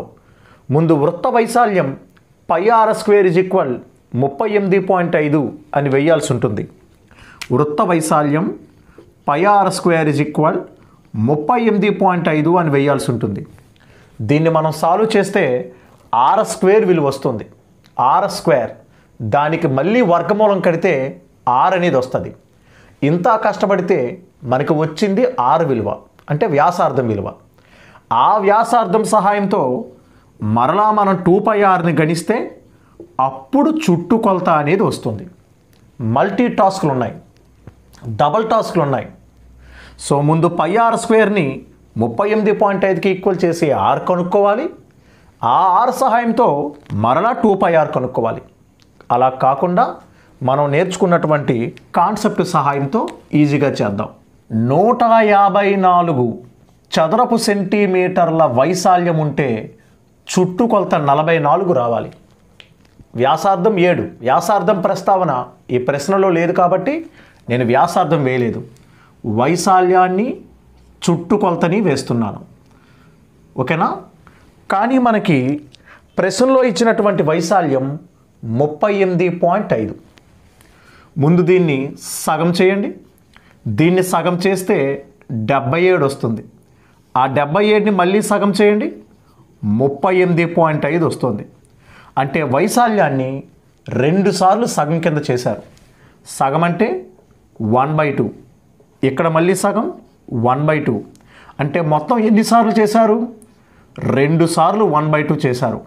ముందు వృత్త వైశాల్యం పైఆర్ స్క్వేర్ ఇజ్ ఈక్వల్ ముప్పై ఎనిమిది పాయింట్ ఐదు అని వేయాల్సి ఉంటుంది వృత్త వైశాల్యం పైఆర్ స్క్వేర్ ఇజ్ ఈక్వల్ ముప్పై ఎనిమిది పాయింట్ ఐదు అని వేయాల్సి ఉంటుంది దీన్ని మనం సాల్వ్ చేస్తే ఆర్ స్క్వేర్ విలువ వస్తుంది ఆర్ స్క్వేర్ దానికి మళ్ళీ వర్గమూలం కడితే ఆర్ అనేది వస్తుంది ఇంత కష్టపడితే మనకు వచ్చింది ఆర్ విలువ అంటే వ్యాసార్థం విలువ ఆ వ్యాసార్థం సహాయంతో మరలా మనం టూ పై ఆర్ని గణిస్తే అప్పుడు చుట్టుకొలత అనేది వస్తుంది మల్టీ టాస్క్లు ఉన్నాయి డబల్ టాస్క్లు ఉన్నాయి సో ముందు పై ఆర్ స్క్వేర్ని ముప్పై ఎనిమిది పాయింట్ ఐదుకి ఈక్వల్ చేసి ఆర్ కనుక్కోవాలి ఆ ఆర్ సహాయంతో మరలా టూ పై ఆర్ కనుక్కోవాలి అలా కాకుండా మనం నేర్చుకున్నటువంటి కాన్సెప్ట్ సహాయంతో ఈజీగా చేద్దాం నూట యాభై నాలుగు చదరపు సెంటీమీటర్ల వైశాల్యం ఉంటే చుట్టుకొలత నలభై నాలుగు రావాలి వ్యాసార్థం ఏడు వ్యాసార్థం ప్రస్తావన ఈ ప్రశ్నలో లేదు కాబట్టి నేను వ్యాసార్థం వేయలేదు వైశాల్యాన్ని చుట్టుకొలతని వేస్తున్నాను ఓకేనా కానీ మనకి ప్రశ్నలో ఇచ్చినటువంటి వైశాల్యం ముప్పై ఎనిమిది పాయింట్ ఐదు ముందు దీన్ని సగం చేయండి దీన్ని సగం చేస్తే డెబ్బై ఏడు వస్తుంది ఆ డెబ్బై ఏడుని మళ్ళీ సగం చేయండి ముప్పై ఎనిమిది పాయింట్ ఐదు వస్తుంది అంటే వైశాల్యాన్ని రెండుసార్లు సగం కింద చేశారు సగం అంటే వన్ బై టూ ఇక్కడ మళ్ళీ సగం వన్ బై టూ అంటే మొత్తం ఎన్నిసార్లు చేశారు రెండు సార్లు వన్ బై టూ చేశారు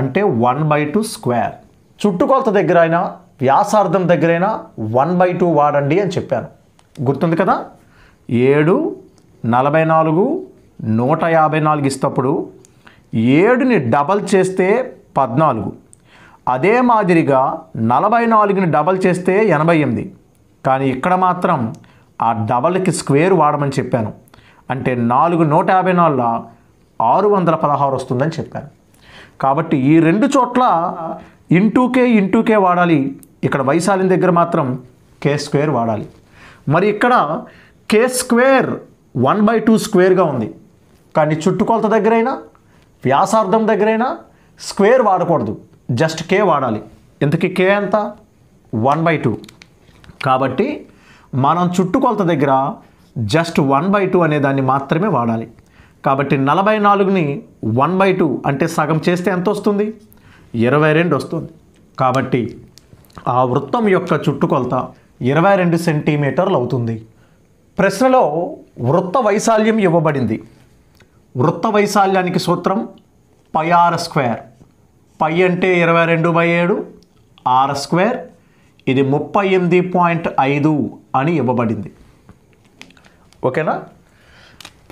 అంటే వన్ బై టూ స్క్వేర్ చుట్టుకొలత దగ్గర అయినా వ్యాసార్థం దగ్గరైనా వన్ బై టూ వాడండి అని చెప్పాను గుర్తుంది కదా ఏడు నలభై నాలుగు నూట యాభై నాలుగు ఇస్తప్పుడు ఏడుని డబల్ చేస్తే పద్నాలుగు అదే మాదిరిగా నలభై నాలుగుని డబల్ చేస్తే ఎనభై ఎనిమిది కానీ ఇక్కడ మాత్రం ఆ డబల్కి స్క్వేర్ వాడమని చెప్పాను అంటే నాలుగు నూట యాభై నాలుగుల ఆరు వందల పదహారు వస్తుందని చెప్పాను కాబట్టి ఈ రెండు చోట్ల ఇంటూకే ఇంటూకే వాడాలి ఇక్కడ వైశాలిని దగ్గర మాత్రం కే స్క్వేర్ వాడాలి మరి ఇక్కడ K square one by two స్క్వేర్గా ఉంది కానీ చుట్టుకొలత దగ్గరైనా వ్యాసార్థం దగ్గరైనా స్క్వేర్ వాడకూడదు జస్ట్ కే వాడాలి ఇంతకీ కే ఎంత వన్ బై టూ కాబట్టి మనం చుట్టుకొలత దగ్గర జస్ట్ వన్ బై టూ అనే దాన్ని మాత్రమే వాడాలి కాబట్టి నలభై నాలుగుని వన్ బై టూ అంటే సగం చేస్తే ఎంత వస్తుంది ఇరవై రెండు వస్తుంది కాబట్టి ఆ వృత్తం యొక్క చుట్టుకొలత ఇరవై రెండు సెంటీమీటర్లు అవుతుంది ప్రశ్నలో వృత్త వైశాల్యం ఇవ్వబడింది వృత్త వైశాల్యానికి సూత్రం పై ఆర్ స్క్వేర్ పై అంటే ఇరవై రెండు బై ఏడు ఆర్ స్క్వేర్ ఇది ముప్పై ఎనిమిది పాయింట్ ఐదు అని ఇవ్వబడింది ఓకేనా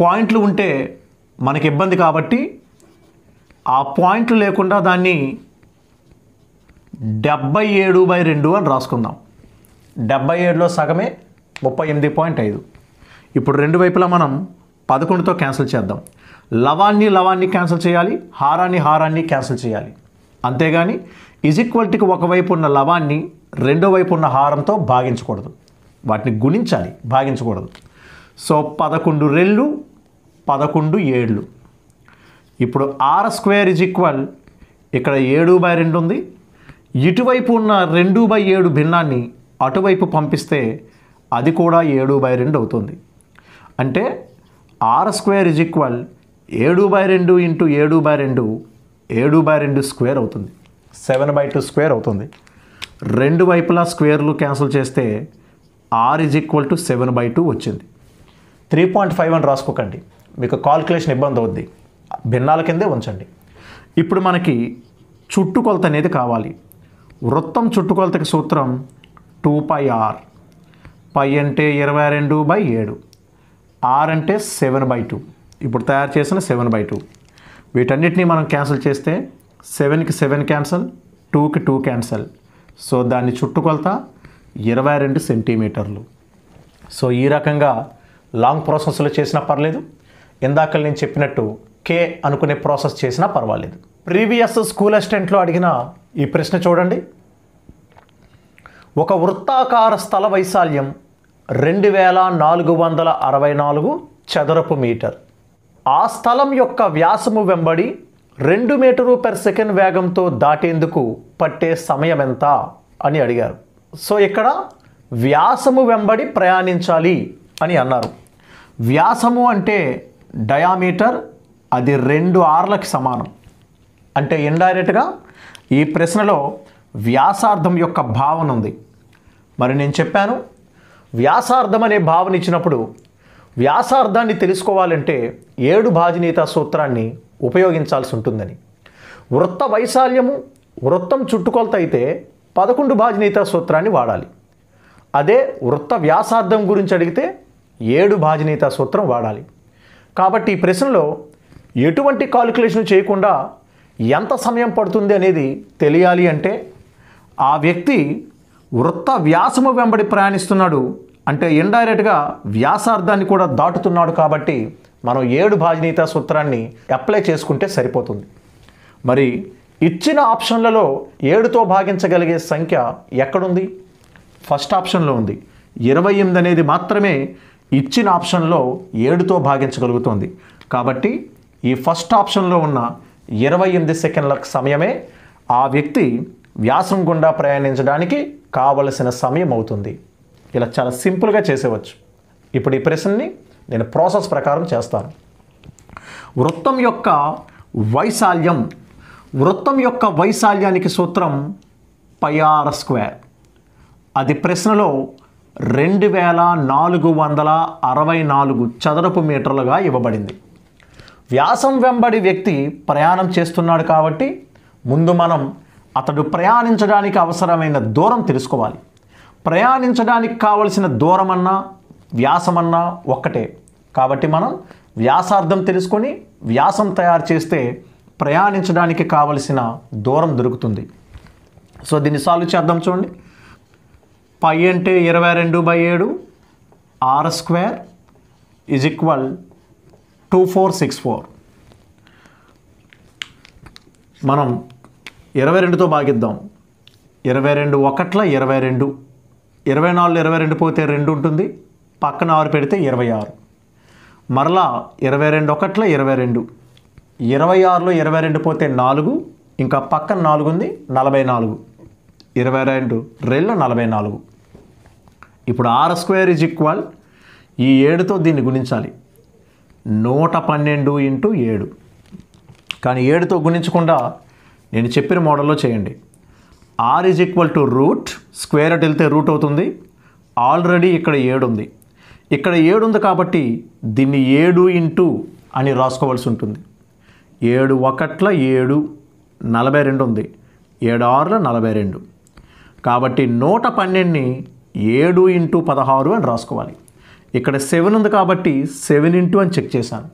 పాయింట్లు ఉంటే మనకి ఇబ్బంది కాబట్టి ఆ పాయింట్లు లేకుండా దాన్ని డెబ్బై ఏడు బై రెండు అని రాసుకుందాం డెబ్బై ఏడులో సగమే ముప్పై ఎనిమిది పాయింట్ ఐదు ఇప్పుడు రెండు వైపులా మనం పదకొండుతో క్యాన్సిల్ చేద్దాం లవాన్ని లవాన్ని క్యాన్సిల్ చేయాలి హారాన్ని హారాన్ని క్యాన్సిల్ చేయాలి అంతేగాని ఇజ్ ఈక్వల్టీకి ఒకవైపు ఉన్న లవాన్ని రెండో వైపు ఉన్న హారంతో భాగించకూడదు వాటిని గుణించాలి భాగించకూడదు సో పదకొండు రెళ్ళు పదకొండు ఏళ్ళు ఇప్పుడు ఆర్ స్క్వేర్ ఇజ్ ఈక్వల్ ఇక్కడ ఏడు బై రెండు ఉంది ఇటువైపు ఉన్న రెండు బై ఏడు భిన్నాన్ని అటువైపు పంపిస్తే అది కూడా ఏడు బై రెండు అవుతుంది అంటే ఆర్ స్క్వేర్ ఇజ్ ఈక్వల్ ఏడు బై రెండు ఇంటూ ఏడు బై రెండు ఏడు బై రెండు స్క్వేర్ అవుతుంది సెవెన్ బై టూ స్క్వేర్ అవుతుంది రెండు వైపులా స్క్వేర్లు క్యాన్సిల్ చేస్తే R is equal to seven by two వచ్చింది త్రీ పాయింట్ ఫైవ్ అని రాసుకోకండి మీకు కాల్కులేషన్ ఇబ్బంది అవుద్ది భిన్నాల కిందే ఉంచండి ఇప్పుడు మనకి చుట్టుకొలత అనేది కావాలి వృత్తం చుట్టుకొలతకి సూత్రం టూ పై ఆర్ పై అంటే ఇరవై రెండు బై ఏడు ఆర్ అంటే సెవెన్ బై టూ ఇప్పుడు తయారు చేసిన సెవెన్ బై టూ వీటన్నిటిని మనం క్యాన్సిల్ చేస్తే సెవెన్కి సెవెన్ క్యాన్సల్ టూకి టూ క్యాన్సల్ సో దాన్ని చుట్టుకొలత ఇరవై రెండు సెంటీమీటర్లు సో ఈ రకంగా లాంగ్ ప్రాసెస్లో చేసినా పర్లేదు ఇందాక నేను చెప్పినట్టు కే అనుకునే ప్రాసెస్ చేసినా పర్వాలేదు ప్రీవియస్ స్కూల్ అసిస్టెంట్లో అడిగిన ఈ ప్రశ్న చూడండి ఒక వృత్తాకార స్థల వైశాల్యం రెండు వేల నాలుగు వందల అరవై నాలుగు చదరపు మీటర్ ఆ స్థలం యొక్క వ్యాసము వెంబడి రెండు మీటరు పర్ సెకండ్ వేగంతో దాటేందుకు పట్టే సమయం ఎంత అని అడిగారు సో ఇక్కడ వ్యాసము వెంబడి ప్రయాణించాలి అని అన్నారు వ్యాసము అంటే డయామీటర్ అది రెండు ఆర్లకి సమానం అంటే ఇండైరెక్ట్గా ఈ ప్రశ్నలో వ్యాసార్థం యొక్క భావన ఉంది మరి నేను చెప్పాను వ్యాసార్థం అనే భావన ఇచ్చినప్పుడు వ్యాసార్థాన్ని తెలుసుకోవాలంటే ఏడు భాజనీత సూత్రాన్ని ఉపయోగించాల్సి ఉంటుందని వృత్త వైశాల్యము వృత్తం చుట్టుకొలత అయితే పదకొండు భాజనీత సూత్రాన్ని వాడాలి అదే వృత్త వ్యాసార్థం గురించి అడిగితే ఏడు భాజనీత సూత్రం వాడాలి కాబట్టి ఈ ప్రశ్నలో ఎటువంటి కాలిక్యులేషన్ చేయకుండా ఎంత సమయం పడుతుంది అనేది తెలియాలి అంటే ఆ వ్యక్తి వృత్త వ్యాసము వెంబడి ప్రయాణిస్తున్నాడు అంటే ఇండైరెక్ట్గా వ్యాసార్థాన్ని కూడా దాటుతున్నాడు కాబట్టి మనం ఏడు భాజనీత సూత్రాన్ని అప్లై చేసుకుంటే సరిపోతుంది మరి ఇచ్చిన ఆప్షన్లలో ఏడుతో భాగించగలిగే సంఖ్య ఎక్కడుంది ఫస్ట్ ఆప్షన్లో ఉంది ఇరవై ఎనిమిది అనేది మాత్రమే ఇచ్చిన ఆప్షన్లో ఏడుతో భాగించగలుగుతుంది కాబట్టి ఈ ఫస్ట్ ఆప్షన్లో ఉన్న ఇరవై ఎనిమిది సెకండ్ల సమయమే ఆ వ్యక్తి వ్యాసం గుండా ప్రయాణించడానికి కావలసిన సమయం అవుతుంది ఇలా చాలా సింపుల్గా చేసేవచ్చు ఇప్పుడు ఈ ప్రశ్నని నేను ప్రాసెస్ ప్రకారం చేస్తాను వృత్తం యొక్క వైశాల్యం వృత్తం యొక్క వైశాల్యానికి సూత్రం పైఆర్ స్క్వేర్ అది ప్రశ్నలో రెండు వేల నాలుగు వందల అరవై నాలుగు చదరపు మీటర్లుగా ఇవ్వబడింది వ్యాసం వెంబడి వ్యక్తి ప్రయాణం చేస్తున్నాడు కాబట్టి ముందు మనం అతడు ప్రయాణించడానికి అవసరమైన దూరం తెలుసుకోవాలి ప్రయాణించడానికి కావలసిన దూరమన్నా వ్యాసమన్నా ఒక్కటే కాబట్టి మనం వ్యాసార్థం తెలుసుకొని వ్యాసం తయారు చేస్తే ప్రయాణించడానికి కావలసిన దూరం దొరుకుతుంది సో దీన్ని సాల్వ్ చేద్దాం చూడండి పై అంటే ఇరవై రెండు బై ఏడు R square is equal two four six four మనం ఇరవై రెండుతో భాగిద్దాం ఇరవై రెండు ఒకట్ల ఇరవై రెండు ఇరవై నాలుగు ఇరవై రెండు పోతే రెండు ఉంటుంది పక్కన ఆరు పెడితే ఇరవై ఆరు మరలా ఇరవై రెండు ఒకట్లో ఇరవై రెండు ఇరవై ఆరులో ఇరవై రెండు పోతే నాలుగు ఇంకా పక్కన నాలుగు ఉంది నలభై నాలుగు ఇరవై రెండు రెళ్ళ నలభై నాలుగు ఇప్పుడు ఆర్ స్క్వేర్ ఇజ్ ఈక్వల్ ఈ ఏడుతో దీన్ని గుణించాలి నూట పన్నెండు ఇంటూ ఏడు కానీ ఏడుతో గుణించకుండా నేను చెప్పిన మోడల్లో చేయండి R is equal to root square at వెళ్తే రూట్ అవుతుంది ఆల్రెడీ ఇక్కడ ఏడు ఉంది ఇక్కడ ఏడు ఉంది కాబట్టి దీన్ని ఏడు ఇంటూ అని రాసుకోవాల్సి ఉంటుంది ఏడు ఒకట్ల ఏడు నలభై రెండు ఉంది ఏడు ఆరుల నలభై రెండు కాబట్టి నూట పన్నెండుని ఏడు ఇంటూ పదహారు అని రాసుకోవాలి ఇక్కడ సెవెన్ ఉంది కాబట్టి సెవెన్ ఇంటూ అని చెక్ చేశాను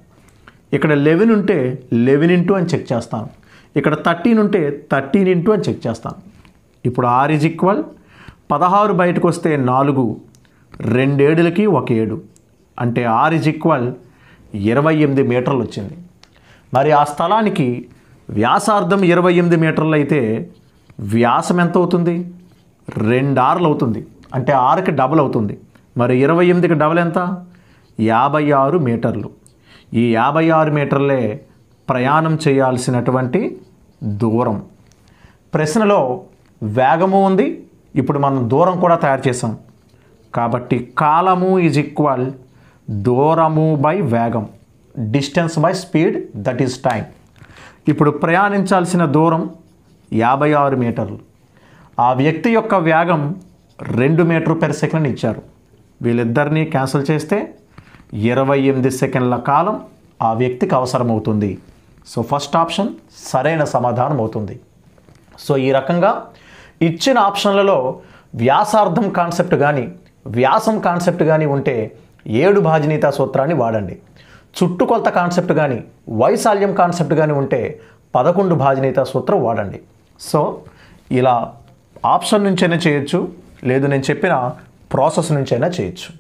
ఇక్కడ లెవెన్ ఉంటే లెవెన్ ఇంటూ అని చెక్ చేస్తాను ఇక్కడ థర్టీన్ ఉంటే థర్టీన్ ఇంటూ అని చెక్ చేస్తాను ఇప్పుడు ఆర్ ఇజ్ ఈక్వల్ పదహారు బయటకు వస్తే నాలుగు రెండేడులకి ఒక ఏడు అంటే ఆర్ ఇజ్ ఈక్వల్ ఇరవై ఎనిమిది మీటర్లు వచ్చింది మరి ఆ స్థలానికి వ్యాసార్థం ఇరవై ఎనిమిది మీటర్లు అయితే వ్యాసం ఎంత అవుతుంది రెండు ఆర్లు అవుతుంది అంటే ఆరుకి డబుల్ అవుతుంది మరి ఇరవై ఎనిమిదికి డబుల్ ఎంత యాభై ఆరు మీటర్లు ఈ యాభై ఆరు మీటర్లే ప్రయాణం చేయాల్సినటువంటి దూరం ప్రశ్నలో వేగము ఉంది ఇప్పుడు మనం దూరం కూడా తయారు చేసాం కాబట్టి కాలము ఈజ్ ఈక్వల్ దూరము బై వేగం distance by speed that is time ఇప్పుడు ప్రయాణించాల్సిన దూరం యాభై ఆరు మీటర్లు ఆ వ్యక్తి యొక్క వేగం రెండు మీటర్ పెర్ సెకండ్ ఇచ్చారు వీళ్ళిద్దరినీ క్యాన్సిల్ చేస్తే ఇరవై ఎనిమిది సెకండ్ల కాలం ఆ వ్యక్తికి అవసరమవుతుంది సో ఫస్ట్ ఆప్షన్ సరైన సమాధానం అవుతుంది సో ఈ రకంగా ఇచ్చిన ఆప్షన్లలో వ్యాసార్థం కాన్సెప్ట్ కానీ వ్యాసం కాన్సెప్ట్ కానీ ఉంటే ఏడు భాజనీతా సూత్రాన్ని వాడండి చుట్టుకొలత కాన్సెప్ట్ కానీ వైశాల్యం కాన్సెప్ట్ కానీ ఉంటే పదకొండు భాజనీతా సూత్రం వాడండి సో ఇలా ఆప్షన్ నుంచైనా చేయొచ్చు లేదు నేను చెప్పిన ప్రాసెస్ నుంచైనా చేయొచ్చు